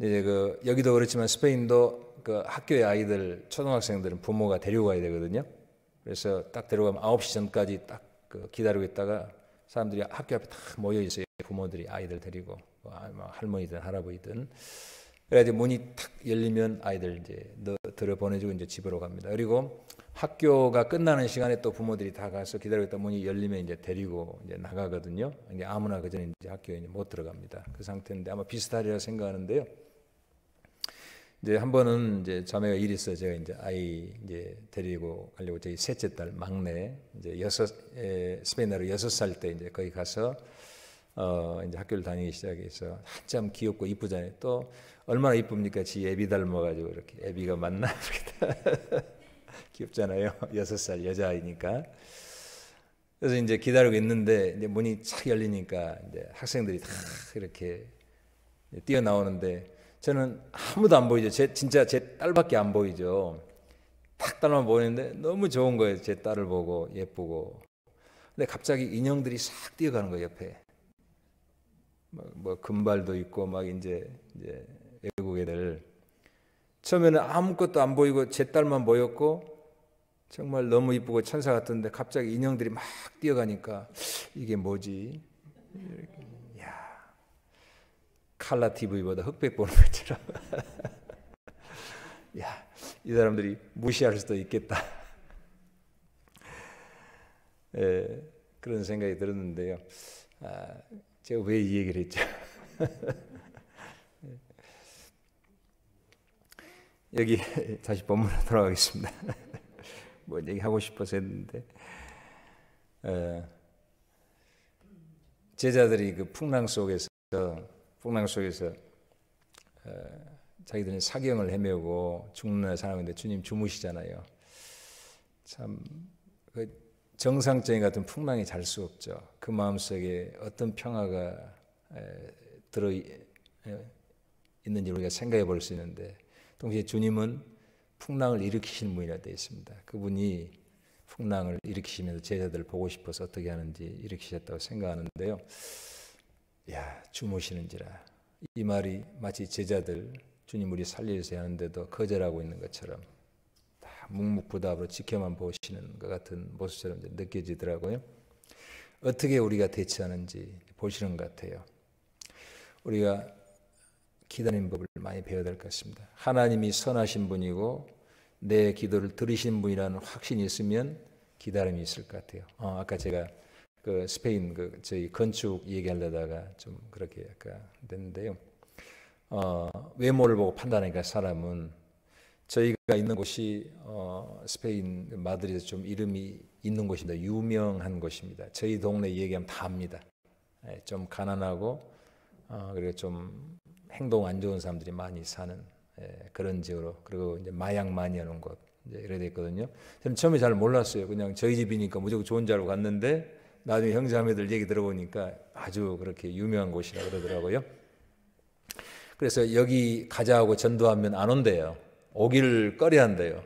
이제 그 여기도 그렇지만 스페인도 그 학교의 아이들 초등학생들은 부모가 데리고 가야 되거든요. 그래서 딱 데려가면 9시 전까지 딱그 기다리고 있다가 사람들이 학교 앞에 다 모여 있어요. 부모들이 아이들 데리고 뭐, 아, 뭐, 할머니든 할아버지든 그래야지 문이 탁 열리면 아이들 이제 들어 보내주고 이제 집으로 갑니다. 그리고 학교가 끝나는 시간에 또 부모들이 다 가서 기다리고 있다 문이 열리면 이제 데리고 이제 나가거든요. 이제 아무나 그 전에 이제 학교에 이제 못 들어갑니다. 그 상태인데 아마 비슷하리라 생각하는데요. 이제 한 번은 이제 자매가 일 있어 제가 이제 아이 이제 데리고 가려고 저희 셋째 딸 막내 이제 여섯 에, 스페인어로 여섯 살 때 이제 거기 가서 어, 이제 학교를 다니기 시작해서 한참 귀엽고 이쁘잖아요. 또 얼마나 이쁩니까? 지 애비 닮아가지고 이렇게 애비가 만나 이렇게 귀엽잖아요. 여섯 살 여자아이니까. 그래서 이제 기다리고 있는데 이제 문이 착 열리니까 이제 학생들이 다 이렇게 뛰어 나오는데 저는 아무도 안 보이죠. 제 진짜 제 딸밖에 안 보이죠. 딱 딸만 보이는데 너무 좋은 거예요. 제 딸을 보고 예쁘고. 근데 갑자기 인형들이 싹 뛰어가는 거예요 옆에. 뭐, 뭐 금발도 있고 막 이제 이제 외국 애들 처음에는 아무것도 안 보이고 제 딸만 보였고 정말 너무 이쁘고 천사 같은데 갑자기 인형들이 막 뛰어가니까 이게 뭐지? 이렇게. 야 칼라 TV보다 흑백 보는 것처럼. 야, 이 사람들이 무시할 수도 있겠다. 예, 그런 생각이 들었는데요. 아, 제가 왜이 얘기를 했죠? 여기 다시 본문으로 돌아가겠습니다. 뭔 얘기 하고 싶어서 했는데 어, 제자들이 그 풍랑 속에서 풍랑 속에서 어, 자기들은 사경을 헤매고 죽는 사람인데 주님 주무시잖아요. 참 그 정상적인 같은 풍랑이 잘 수 없죠. 그 마음속에 어떤 평화가 들어 있는지 우리가 생각해 볼 수 있는데 동시에 주님은 풍랑을 일으키시는 분이라 되어 있습니다. 그분이 풍랑을 일으키시면서 제자들을 보고 싶어서 어떻게 하는지 일으키셨다고 생각하는데요. 야 주무시는지라 이 말이 마치 제자들 주님 우리 살리세서 하는데도 거절하고 있는 것처럼 묵묵부답으로 지켜만 보시는 것 같은 모습처럼 느껴지더라고요. 어떻게 우리가 대처하는지 보시는 것 같아요. 우리가 기다리 법을 많이 배워야 될 것 같습니다. 하나님이 선하신 분이고 내 기도를 들으신 분이라는 확신이 있으면 기다림이 있을 것 같아요. 어, 아까 제가 그 스페인 그 저희 건축 얘기하려다가 좀 그렇게 약간 됐는데요. 어, 외모를 보고 판단하니까 사람은 저희가 있는 곳이 어, 스페인 마드리드 좀 이름이 있는 곳입니다. 유명한 곳입니다. 저희 동네 얘기하면 다 합니다. 예, 좀 가난하고 어, 그리고 좀 행동 안 좋은 사람들이 많이 사는 예, 그런 지역으로 그리고 이제 마약 많이 하는 곳 이제 이래 됐거든요. 저는 처음에 잘 몰랐어요. 그냥 저희 집이니까 무조건 좋은 줄알 갔는데 나중에 형제자매들 얘기 들어보니까 아주 그렇게 유명한 곳이라 그러더라고요. 그래서 여기 가자고 전도하면 안 온대요. 오기를 꺼려한대요.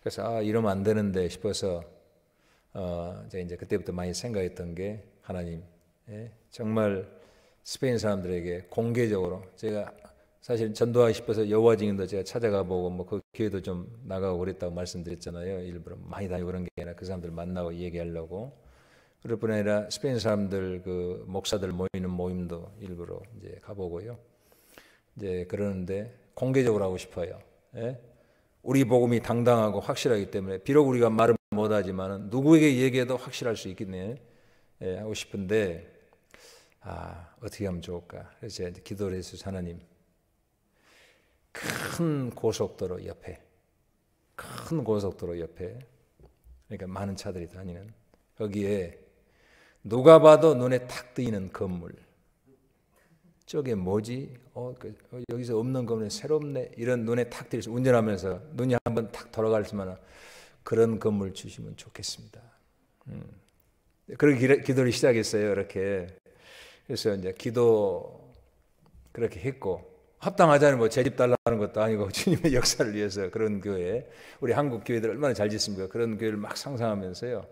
그래서 아 이러면 안 되는데 싶어서 어, 제 이제 그때부터 많이 생각했던 게 하나님 예, 정말 스페인 사람들에게 공개적으로 제가 사실 전도하고 싶어서 여호와 증인도 제가 찾아가 보고 뭐 그 기회도 좀 나가고 그랬다고 말씀드렸잖아요. 일부러 많이 다니고 그런 게 아니라 그 사람들 만나고 얘기하려고 그럴 뿐 아니라 스페인 사람들 그 목사들 모이는 모임도 일부러 이제 가보고요. 이제 그러는데 공개적으로 하고 싶어요. 예? 우리 복음이 당당하고 확실하기 때문에 비록 우리가 말을 못하지만 누구에게 얘기해도 확실할 수 있겠네 예, 하고 싶은데 아 어떻게 하면 좋을까? 그래서 기도를 했어요 하나님 큰 고속도로 옆에 큰 고속도로 옆에 그러니까 많은 차들이 다니는 거기에 누가 봐도 눈에 탁 뜨이는 건물 저게 뭐지? 어, 그, 어, 여기서 없는 거는 새롭네. 이런 눈에 탁 들여서 운전하면서 눈이 한번 탁 돌아갈 만한 그런 건물 주시면 좋겠습니다. 음. 그렇게 기도를 시작했어요. 이렇게 그래서 이제 기도 그렇게 했고 합당하자는 뭐 재집 달라는 것도 아니고 주님의 역사를 위해서 그런 교회 우리 한국 교회들 얼마나 잘 짓습니까? 그런 교회를 막 상상하면서요.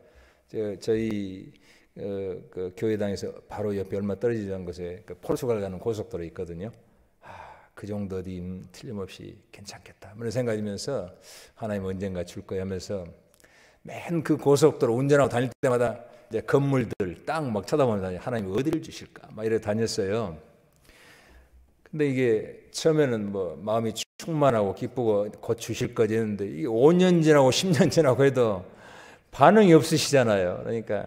저, 저희 어, 그, 교회당에서 바로 옆에 얼마 떨어지지 않은 곳에 그 포르투갈 가는 고속도로 있거든요. 아, 그 정도 는 틀림없이 괜찮겠다. 뭐 이런 생각이면서 하나님 언젠가 줄 거야 하면서 맨 그 고속도로 운전하고 다닐 때마다 이제 건물들 땅 막 쳐다보면서 하나님 어디를 주실까 막 이래 다녔어요. 근데 이게 처음에는 뭐 마음이 충만하고 기쁘고 곧 주실 거지 했는데 이게 5년 지나고 10년 지나고 해도 반응이 없으시잖아요. 그러니까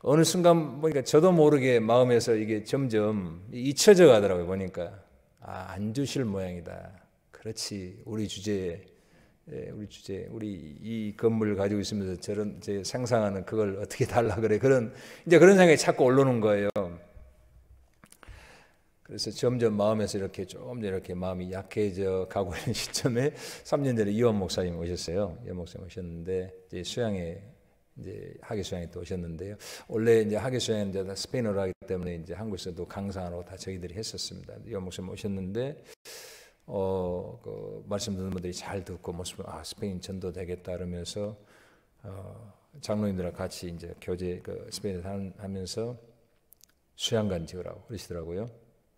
어느 순간 보니까 저도 모르게 마음에서 이게 점점 잊혀져 가더라고요. 보니까 아, 안 주실 모양이다. 그렇지. 우리 주제에 예, 우리 주제 우리 이 건물을 가지고 있으면서 저런 제 상상하는 그걸 어떻게 달라 그래. 그런 이제 그런 생각이 자꾸 올라오는 거예요. 그래서 점점 마음에서 이렇게 좀 이렇게 마음이 약해져 가고 있는 시점에 3년 전에 이원 목사님 오셨어요. 이원 목사님 오셨는데 이제 수양에 이제 하계 수양이또 오셨는데요. 원래 이제 하계 수양은 이제 스페인어로 하기 때문에 이제 한국에서도 강사로 다 저희들이 했었습니다. 여목사님 오셨는데 어, 그 말씀 듣는 분들이 잘 듣고 모습 아 스페인 전도 되겠다 그러면서 어, 장로님들하고 같이 이제 교제 그 스페인에 하면서 수양관 지으라고 그러시더라고요.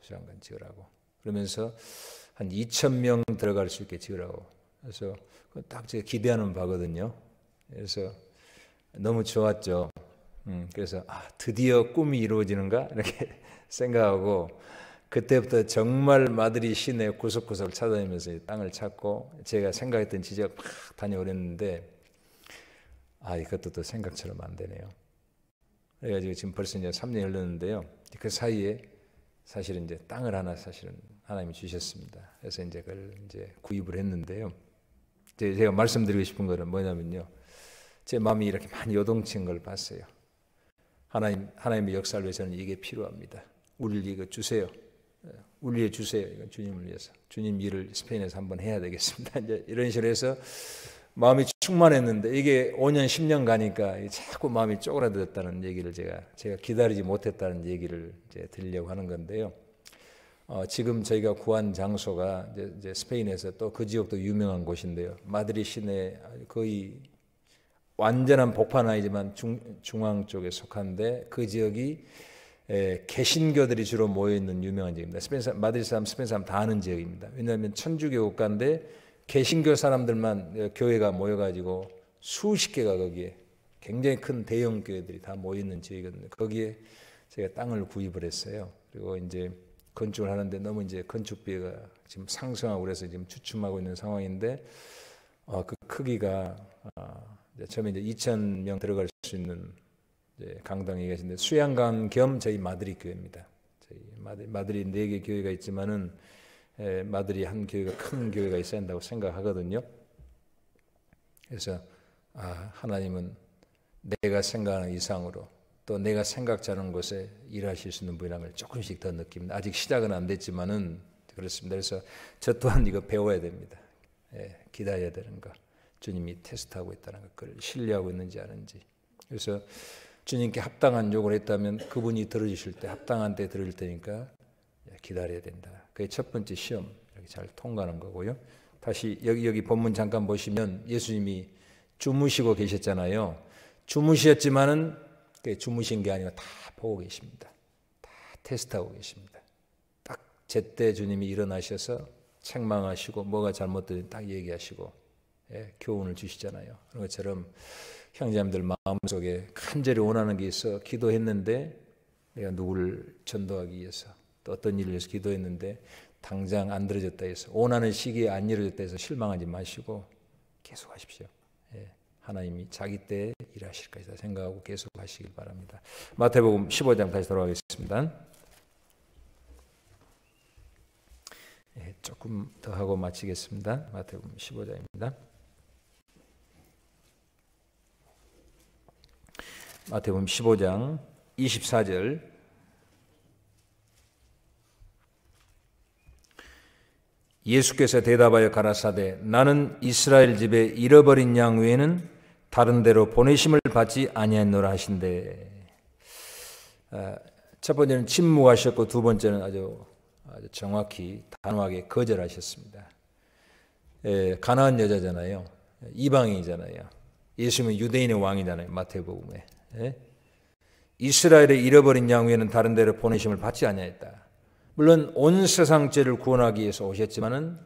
수양관 지으라고. 그러면서 한 2천 명 들어갈 수 있게 지으라고. 그래서 딱 제가 기대하는 바거든요. 그래서 너무 좋았죠. 음, 그래서 아, 드디어 꿈이 이루어지는가 이렇게 생각하고 그때부터 정말 마드리 시내 구석구석 찾아다니면서 땅을 찾고 제가 생각했던 지적 막 다녀오랬는데 아 이것도 또 생각처럼 안 되네요. 그래가지고 지금 벌써 이제 3년이 흘렀는데요. 그 사이에 사실은 이제 땅을 하나 사실은 하나님이 주셨습니다. 그래서 이제 그걸 이제 구입을 했는데요. 제가 말씀드리고 싶은 거는 뭐냐면요. 제 마음이 이렇게 많이 요동친 걸 봤어요. 하나님 하나님의 역사를 위해서는 이게 필요합니다. 우리를 이거 주세요. 예, 우리에 주세요. 이건 주님을 위해서. 주님 일을 스페인에서 한번 해야 되겠습니다. 이제 이런 식으로 해서 마음이 충만했는데 이게 5년 10년 가니까 자꾸 마음이 쪼그라들었다는 얘기를 제가 제가 기다리지 못했다는 얘기를 이제 드리려고 하는 건데요. 어, 지금 저희가 구한 장소가 이제, 이제 스페인에서 또 그 지역도 유명한 곳인데요. 마드리 시내 거의 완전한 복판 아니지만 중, 중앙 쪽에 속한데 그 지역이 에, 개신교들이 주로 모여 있는 유명한 지역입니다. 스페인 사람, 마드리 사람, 스페인 사람 다 아는 지역입니다. 왜냐하면 천주교 국가인데 개신교 사람들만 교회가 모여가지고 수십 개가 거기에 굉장히 큰 대형 교회들이 다 모여 있는 지역이거든요. 거기에 제가 땅을 구입을 했어요. 그리고 이제 건축을 하는데 너무 이제 건축비가 지금 상승하고 그래서 지금 주춤하고 있는 상황인데 어, 그 크기가 어, 처음에 이제 2천 명 들어갈 수 있는 강당에 계신데 수양강 겸 저희 마드리 교회입니다. 저희 마드리, 마드리 4개 교회가 있지만은 에, 마드리 한 교회가 큰 교회가 있어야 한다고 생각하거든요. 그래서 아, 하나님은 내가 생각하는 이상으로 또 내가 생각자는 곳에 일하실 수 있는 분이라는 조금씩 더 느낍니다. 아직 시작은 안 됐지만은 그렇습니다. 그래서 저 또한 이거 배워야 됩니다. 예, 기다려야 되는 거. 주님이 테스트하고 있다는 것, 그걸 신뢰하고 있는지 아는지. 그래서 주님께 합당한 욕을 했다면 그분이 들어주실 때, 합당한 때 들을 테니까 기다려야 된다. 그게 첫 번째 시험, 이렇게 잘 통과하는 거고요. 다시 여기, 여기 본문 잠깐 보시면 예수님이 주무시고 계셨잖아요. 주무셨지만은 주무신 게아니고다 보고 계십니다. 다 테스트하고 계십니다. 딱 제때 주님이 일어나셔서 책망하시고 뭐가 잘못됐는지딱 얘기하시고 예, 교훈을 주시잖아요. 그런 것처럼 형제님들 마음속에 간절히 원하는 게 있어 기도했는데 내가 누구를 전도하기 위해서 또 어떤 일을 위해서 기도했는데 당장 안 들어졌다 해서 원하는 시기에 안 이루어졌다 해서 실망하지 마시고 계속 하십시오. 예, 하나님이 자기 때 일하실 것이다 생각하고 계속 하시길 바랍니다. 마태복음 15장 다시 돌아가겠습니다. 예, 조금 더 하고 마치겠습니다. 마태복음 15장입니다. 마태복음 15장 24절 예수께서 대답하여 가라사대 나는 이스라엘 집에 잃어버린 양 외에는 다른 데로 보내심을 받지 아니하노라 하신데 아, 첫 번째는 침묵하셨고 두 번째는 아주, 정확히 단호하게 거절하셨습니다. 예, 가난한 여자잖아요. 이방인이잖아요. 예수는 님 유대인의 왕이잖아요. 마태복음에. 예? 이스라엘의 잃어버린 양 외에는 다른 데로 보내심을 받지 아니하였다. 물론 온 세상 죄를 구원하기 위해서 오셨지만은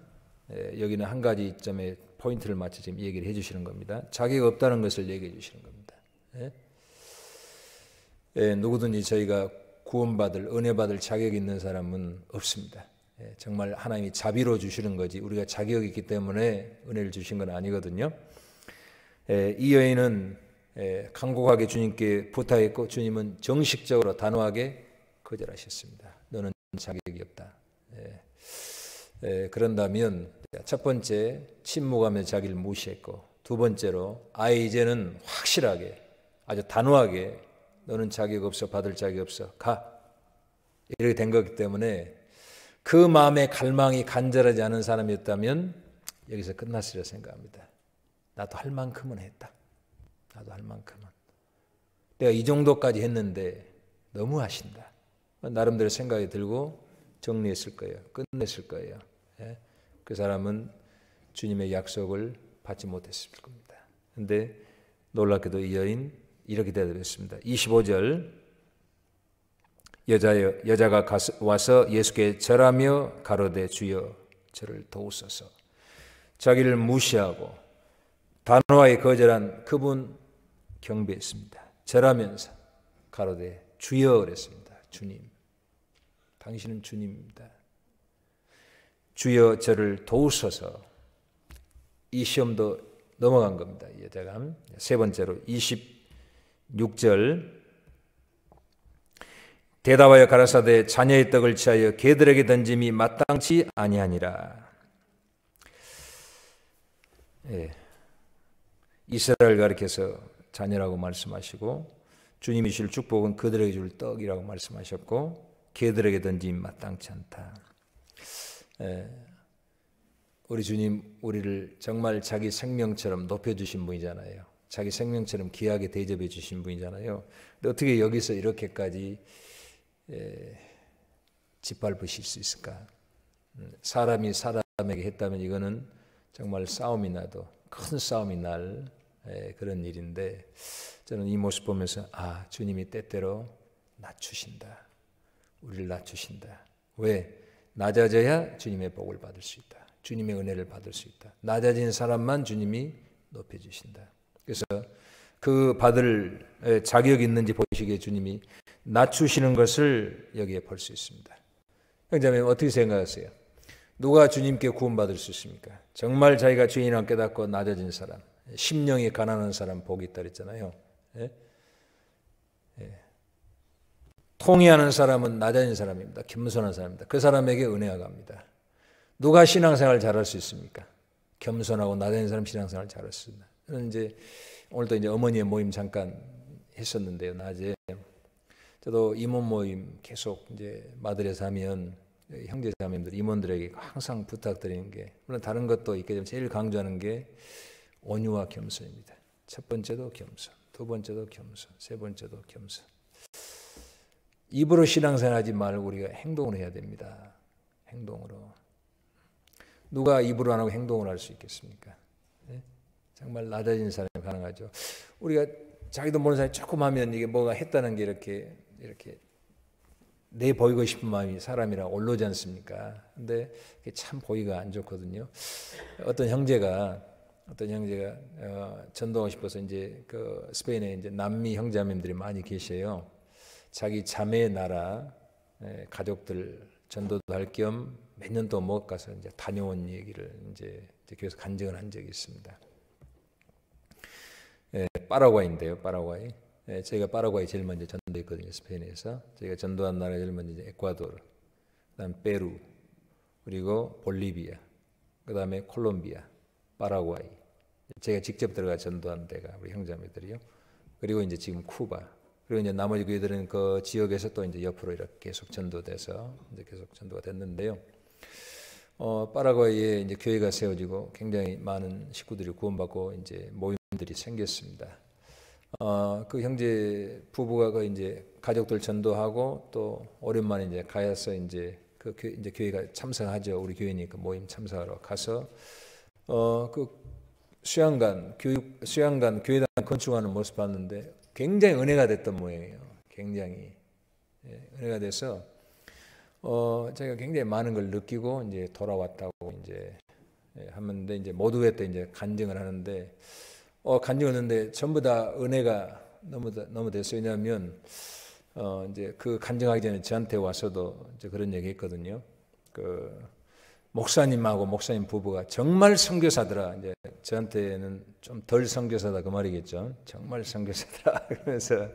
예, 여기는 한 가지 점에 포인트를 맞춰 지금 얘기를 해주시는 겁니다. 자기가 없다는 것을 얘기해 주시는 겁니다. 예, 예 누구든지 저희가 구원받을 은혜받을 자격 있는 사람은 없습니다. 예, 정말 하나님이 자비로 주시는 거지 우리가 자격이 있기 때문에 은혜를 주신 건 아니거든요. 예, 이 여인은 예, 강곡하게 주님께 부탁했고 주님은 정식적으로 단호하게 거절하셨습니다. 너는 자격이 없다. 예, 예, 그런다면 첫 번째 침묵하며 자기를 무시했고 두 번째로 아예 이제는 확실하게 아주 단호하게 너는 자격 없어 받을 자격 없어 가 이렇게 된 거기 때문에 그 마음의 갈망이 간절하지 않은 사람이었다면 여기서 끝났으리라 생각합니다. 나도 할 만큼은 했다. 나도 할 만큼은. 내가 이 정도까지 했는데 너무 하신다. 나름대로 생각이 들고 정리했을 거예요. 끝냈을 거예요. 예? 그 사람은 주님의 약속을 받지 못했을 겁니다. 근데 놀랍게도 이 여인 이렇게 대답했습니다. 25절 여자 여자가 와서 예수께 절하며 가로되 주여 저를 도우소서. 자기를 무시하고 단호하게 거절한 그분 경배했습니다. 절하면서 가로되 주여 그랬습니다. 주님. 당신은 주님입니다. 주여 저를 도우소서 이 시험도 넘어간 겁니다. 여자세 번째로 26절 대답하여 가라사대 자녀의 떡을 취하여 개들에게 던짐이 마땅치 아니하니라. 예. 이스라엘 가르켜서 자녀라고 말씀하시고 주님이 실 축복은 그들에게 줄 떡이라고 말씀하셨고 개들에게 던짐 마땅치 않다. 에, 우리 주님 우리를 정말 자기 생명처럼 높여주신 분이잖아요. 자기 생명처럼 귀하게 대접해 주신 분이잖아요. 근데 어떻게 여기서 이렇게까지 에, 짓밟으실 수 있을까? 음, 사람이 사람에게 했다면 이거는 정말 싸움이 나도 큰 싸움이 날 예, 그런 일인데 저는 이 모습 보면서 아 주님이 때때로 낮추신다, 우리를 낮추신다. 왜 낮아져야 주님의 복을 받을 수 있다. 주님의 은혜를 받을 수 있다. 낮아진 사람만 주님이 높여주신다. 그래서 그 받을 예, 자격 있는지 보시기에 주님이 낮추시는 것을 여기에 볼 수 있습니다. 형제님 어떻게 생각하세요? 누가 주님께 구원받을 수 있습니까? 정말 자기가 죄인을 깨닫고 낮아진 사람. 심령이 가난한 사람 복이 있다 그랬잖아요. 예? 예. 통의하는 사람은 낮아진 사람입니다. 겸손한 사람입니다. 그 사람에게 은혜가 갑니다. 누가 신앙생활 잘할 수 있습니까? 겸손하고 낮아진 사람 신앙생활 잘할 수 있나? 저는 이제 오늘도 이제 어머니의 모임 잠깐 했었는데요. 낮에 저도 임원 모임 계속 이제 마들에서 하면 형제 자매님들 임원들에게 항상 부탁드리는 게 물론 다른 것도 있겠지만 제일 강조하는 게 온유와 겸손입니다. 첫 번째도 겸손, 두 번째도 겸손, 세 번째도 겸손. 입으로 신앙생활 하지 말고 우리가 행동을 해야 됩니다. 행동으로. 누가 입으로 안 하고 행동을 할 수 있겠습니까? 네? 정말 낮아진 사람이 가능하죠. 우리가 자기도 모르는 사람이 조금 하면 이게 뭐가 했다는 게 이렇게 이렇게 내 보이고 싶은 마음이 사람이라 올라오지 않습니까? 근데 참 보이가 안 좋거든요. 어떤 형제가 어떤 형제가 어, 전도하고 싶어서 이제 그 스페인에 이제 남미 형제님들이 많이 계셔요 자기 자매 나라 에, 예, 가족들 전도도 할 겸 몇 년도 못 가서 이제 다녀온 얘기를 이제 교회에서 간증을 한 적이 있습니다. 예, 파라과이인데요, 파라과이. 예, 저희가 파라과이 제일 먼저 전도했거든요, 스페인에서. 저희가 전도한 나라 제일 먼저 에콰도르, 그다음 페루, 그리고 볼리비아, 그다음에 콜롬비아, 파라과이. 제가 직접 들어가 전도한 데가 우리 형제들이요. 그리고 이제 지금 쿠바. 그리고 이제 나머지 교회들은 그 지역에서 또 이제 옆으로 이렇게 계속 전도돼서 이제 계속 전도가 됐는데요. 어, 파라과이에 이제 교회가 세워지고 굉장히 많은 식구들이 구원받고 이제 모임들이 생겼습니다. 어, 그 형제 부부가 그 이제 가족들 전도하고 또 오랜만에 이제 가서 이제 그 교, 이제 교회가 참석하죠. 우리 교회니까 그 모임 참석하러 가서 어, 그 수양관 교육 수양관 교회당 건축하는 모습 봤는데 굉장히 은혜가 됐던 모양이에요. 굉장히 예, 은혜가 돼서 어, 제가 굉장히 많은 걸 느끼고 이제 돌아왔다고 이제 예, 하는데 이제 모두에 또 이제 간증을 하는데 어, 간증을 하는데 전부 다 은혜가 너무 너무 됐어요. 왜냐하면 어, 이제 그 간증하기 전에 저한테 와서도 이제 그런 얘기했거든요. 그 목사님하고 목사님 부부가 정말 선교사더라. 이제 저한테는 좀 덜 선교사다 그 말이겠죠. 정말 선교사더라. 그러면서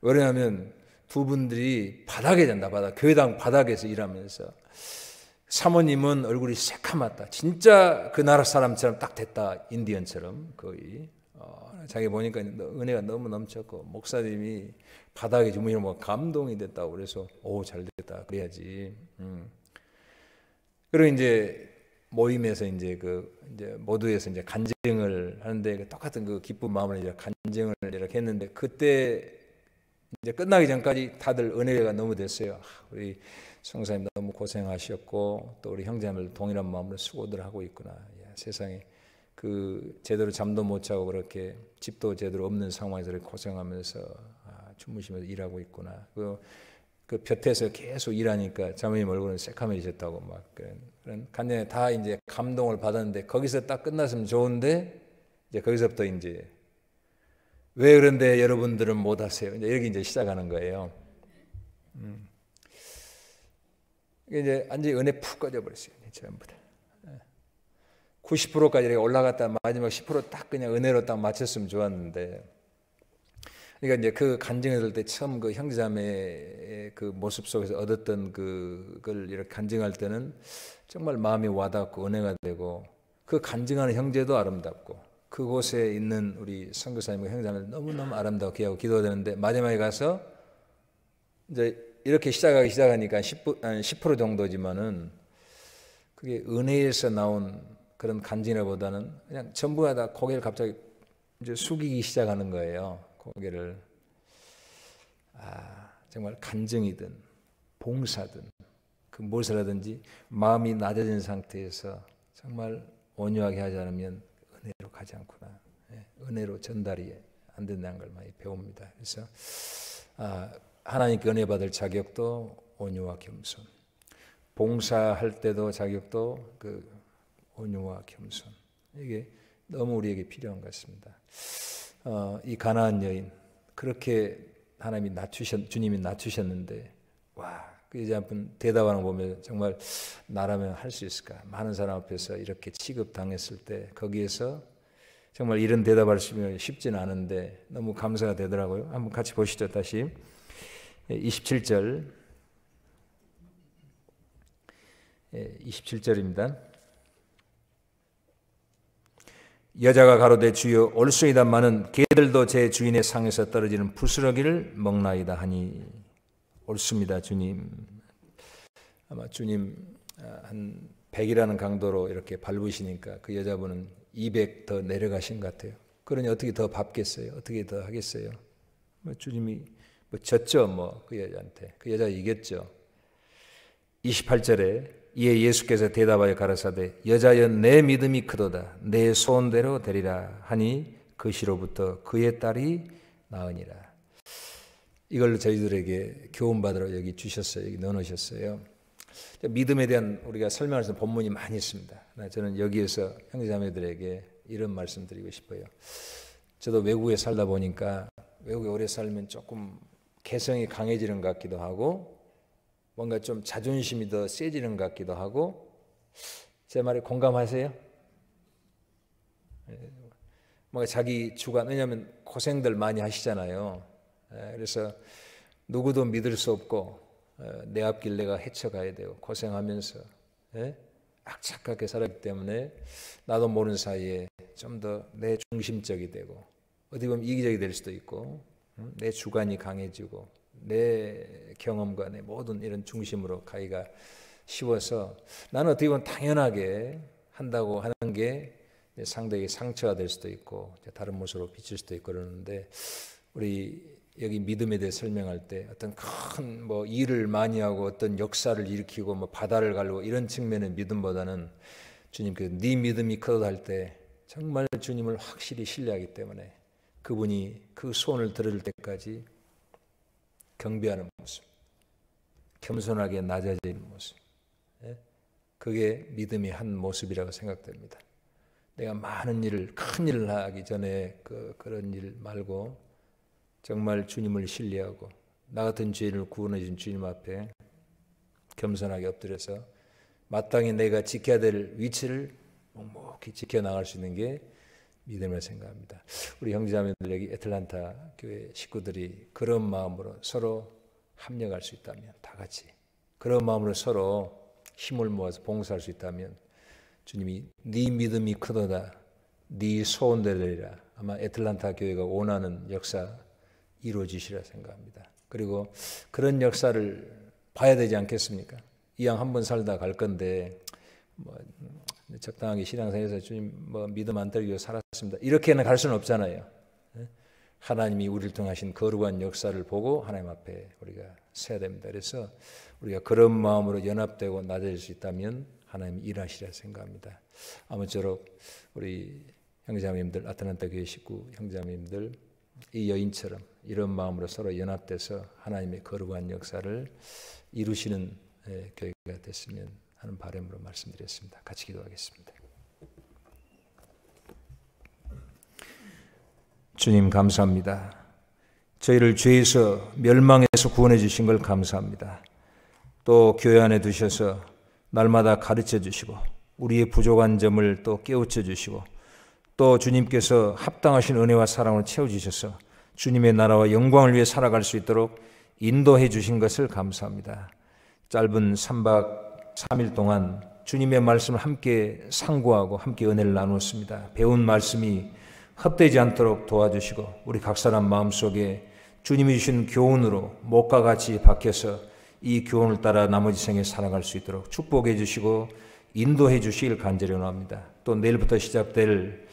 왜냐하면 두 분들이 바닥에 잔다 바닥 교회당 바닥에서 일하면서 사모님은 얼굴이 새카맣다. 진짜 그 나라 사람처럼 딱 됐다. 인디언처럼 거의. 어, 자기 보니까 은혜가 너무 넘쳤고 목사님이 바닥에 주무시면 뭐 감동이 됐다고 그래서 오잘 됐다 그래야지. 음. 그리고 이제 모임에서 이제 그 이제 모두에서 이제 간증을 하는데 그 똑같은 그 기쁜 마음을 이제 간증을 이렇게 했는데 그때 이제 끝나기 전까지 다들 은혜가 너무 됐어요. 아, 우리 성사님 너무 고생하셨고 또 우리 형제님들 동일한 마음으로 수고들 하고 있구나. 야, 예, 세상에 그 제대로 잠도 못 자고 그렇게 집도 제대로 없는 상황에서 고생하면서 아, 주무시면서 일하고 있구나. 그그 볕에서 계속 일하니까 자매님 얼굴은 새카매지셨다고 막 그런, 그런 간단히 다 이제 감동을 받았는데 거기서 딱 끝났으면 좋은데 이제 거기서부터 이제 왜 그런데 여러분들은 못 하세요? 이제 여기 이제 시작하는 거예요. 음. 이제 완전히 은혜 푹 꺼져버렸어요. 전부 다. 90%까지 올라갔다 마지막 10%딱 그냥 은혜로 딱마쳤으면 좋았는데 그러니까 이제 그 간증을 할때 처음 그 형제자매의 그 모습 속에서 얻었던 그걸 이렇게 간증할 때는 정말 마음이 와닿고 은혜가 되고 그 간증하는 형제도 아름답고 그곳에 있는 우리 선교사님과 형제자매를 너무너무 아름답게 하고 기도가 되는데 마지막에 가서 이제 이렇게 시작하기 시작하니까 10%, 아 정도지만은 그게 은혜에서 나온 그런 간지나보다는 그냥 전부가 다 고개를 갑자기 이제 숙이기 시작하는 거예요. 거기를 아, 정말 간증이든 봉사든 그 무엇이라든지 마음이 낮아진 상태에서 정말 온유하게 하지 않으면 은혜로 가지 않구나. 예, 은혜로 전달이 안 된다는 걸 많이 배웁니다. 그래서 아, 하나님께 은혜 받을 자격도 온유와 겸손. 봉사할 때도 자격도 그 온유와 겸손. 이게 너무 우리에게 필요한 것 같습니다. 어, 이 가나안 여인 그렇게 하나님이 낮추셨 주님이 낮추셨는데 와그 여자 분 대답하는 거 보면 정말 나라면 할 수 있을까 많은 사람 앞에서 이렇게 취급당했을 때 거기에서 정말 이런 대답할 수 있는 쉽지는 않은데 너무 감사가 되더라고요 한번 같이 보시죠 다시 27절 27절입니다. 예, 여자가 가로되 주여 올소이다마는 개들도 제 주인의 상에서 떨어지는 부스러기를 먹나이다 하니 옳습니다 주님 아마 주님 아, 한 100이라는 강도로 이렇게 밟으시니까 그 여자분은 200 더 내려가신 것 같아요 그러니 어떻게 더 밟겠어요 어떻게 더 하겠어요 뭐 주님이 뭐 졌죠 뭐그 여자한테 그 여자 이겼죠 28절에 이에 예수께서 대답하여 가라사대 여자여 내 믿음이 크도다 내 소원대로 되리라 하니 그시로부터 그의 딸이 나으니라 이걸 로 저희들에게 교훈받으러 여기 주셨어요 여기 넣어놓으셨어요 믿음에 대한 우리가 설명할 수 있는 본문이 많이 있습니다 네, 저는 여기에서 형제자매들에게 이런 말씀 드리고 싶어요 저도 외국에 살다 보니까 외국에 오래 살면 조금 개성이 강해지는 것 같기도 하고 뭔가 좀 자존심이 더 세지는 것 같기도 하고 제 말에 공감하세요? 뭔가 자기 주관 왜냐하면 고생들 많이 하시잖아요. 예, 그래서 누구도 믿을 수 없고 어, 내 앞길 내가 헤쳐가야 되고 고생하면서 예, 악착하게 살았기 때문에 나도 모르는 사이에 좀 더 내 중심적이 되고 어디 보면 이기적이 될 수도 있고 음, 내 주관이 강해지고 내 경험과 내 모든 이런 중심으로 가기가 쉬워서 나는 어떻게 보면 당연하게 한다고 하는 게 상대에게 상처가 될 수도 있고 다른 모습으로 비칠 수도 있고 그러는데 우리 여기 믿음에 대해 설명할 때 어떤 큰 뭐 일을 많이 하고 어떤 역사를 일으키고 뭐 바다를 갈고 이런 측면의 믿음보다는 주님께서 네 믿음이 크다 할때 정말 주님을 확실히 신뢰하기 때문에 그분이 그 소원을 들을 때까지 경비하는 모습, 겸손하게 낮아지는 모습. 예? 그게 믿음의 한 모습이라고 생각됩니다. 내가 많은 일을 큰 일을 하기 전에 그, 그런 일 말고 정말 주님을 신뢰하고 나 같은 죄인을 구원해 준 주님 앞에 겸손하게 엎드려서 마땅히 내가 지켜야 될 위치를 묵묵히 지켜 나갈 수 있는 게 믿음을 생각합니다. 우리 형제자매들 여기 애틀란타 교회 식구들이 그런 마음으로 서로 합력할 수 있다면 다 같이 그런 마음으로 서로 힘을 모아서 봉사할 수 있다면 주님이 네 믿음이 크도다 네 소원되리라 아마 애틀란타 교회가 원하는 역사 이루어지시라 생각합니다. 그리고 그런 역사를 봐야 되지 않겠습니까? 이왕 한번 살다 갈 건데 뭐 적당하게 신앙생에서 주님 뭐 믿음 안들기 위해 살았습니다. 이렇게는 갈 수는 없잖아요. 예? 하나님이 우리를 통하신 거룩한 역사를 보고 하나님 앞에 우리가 서야 됩니다. 그래서 우리가 그런 마음으로 연합되고 낮아질 수 있다면 하나님 일하시라 생각합니다. 아무쪼록 우리 형제자매님들 아틀란타 교회 식구 형제자매님들 이 여인처럼 이런 마음으로 서로 연합돼서 하나님의 거룩한 역사를 이루시는 예, 교회가 됐으면 하는 바램으로 말씀드렸습니다. 같이 기도하겠습니다. 주님 감사합니다. 저희를 죄에서 멸망에서 구원해 주신 걸 감사합니다. 또 교회 안에 두셔서 날마다 가르쳐 주시고 우리의 부족한 점을 또 깨우쳐 주시고 또 주님께서 합당하신 은혜와 사랑으로 채워 주셔서 주님의 나라와 영광을 위해 살아갈 수 있도록 인도해 주신 것을 감사합니다. 짧은 3박 3일 동안 주님의 말씀을 함께 상고하고 함께 은혜를 나누었습니다. 배운 말씀이 헛되지 않도록 도와주시고 우리 각 사람 마음속에 주님이 주신 교훈으로 목과 같이 박혀서 이 교훈을 따라 나머지 생에 살아갈 수 있도록 축복해 주시고 인도해 주시길 간절히 원합니다. 또 내일부터 시작될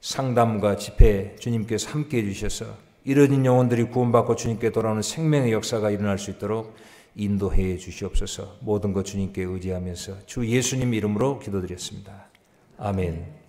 상담과 집회 주님께서 함께 해 주셔서 이뤄진 영혼들이 구원받고 주님께 돌아오는 생명의 역사가 일어날 수 있도록 인도해 주시옵소서 모든 것 주님께 의지하면서 주 예수님 이름으로 기도드렸습니다. 아멘.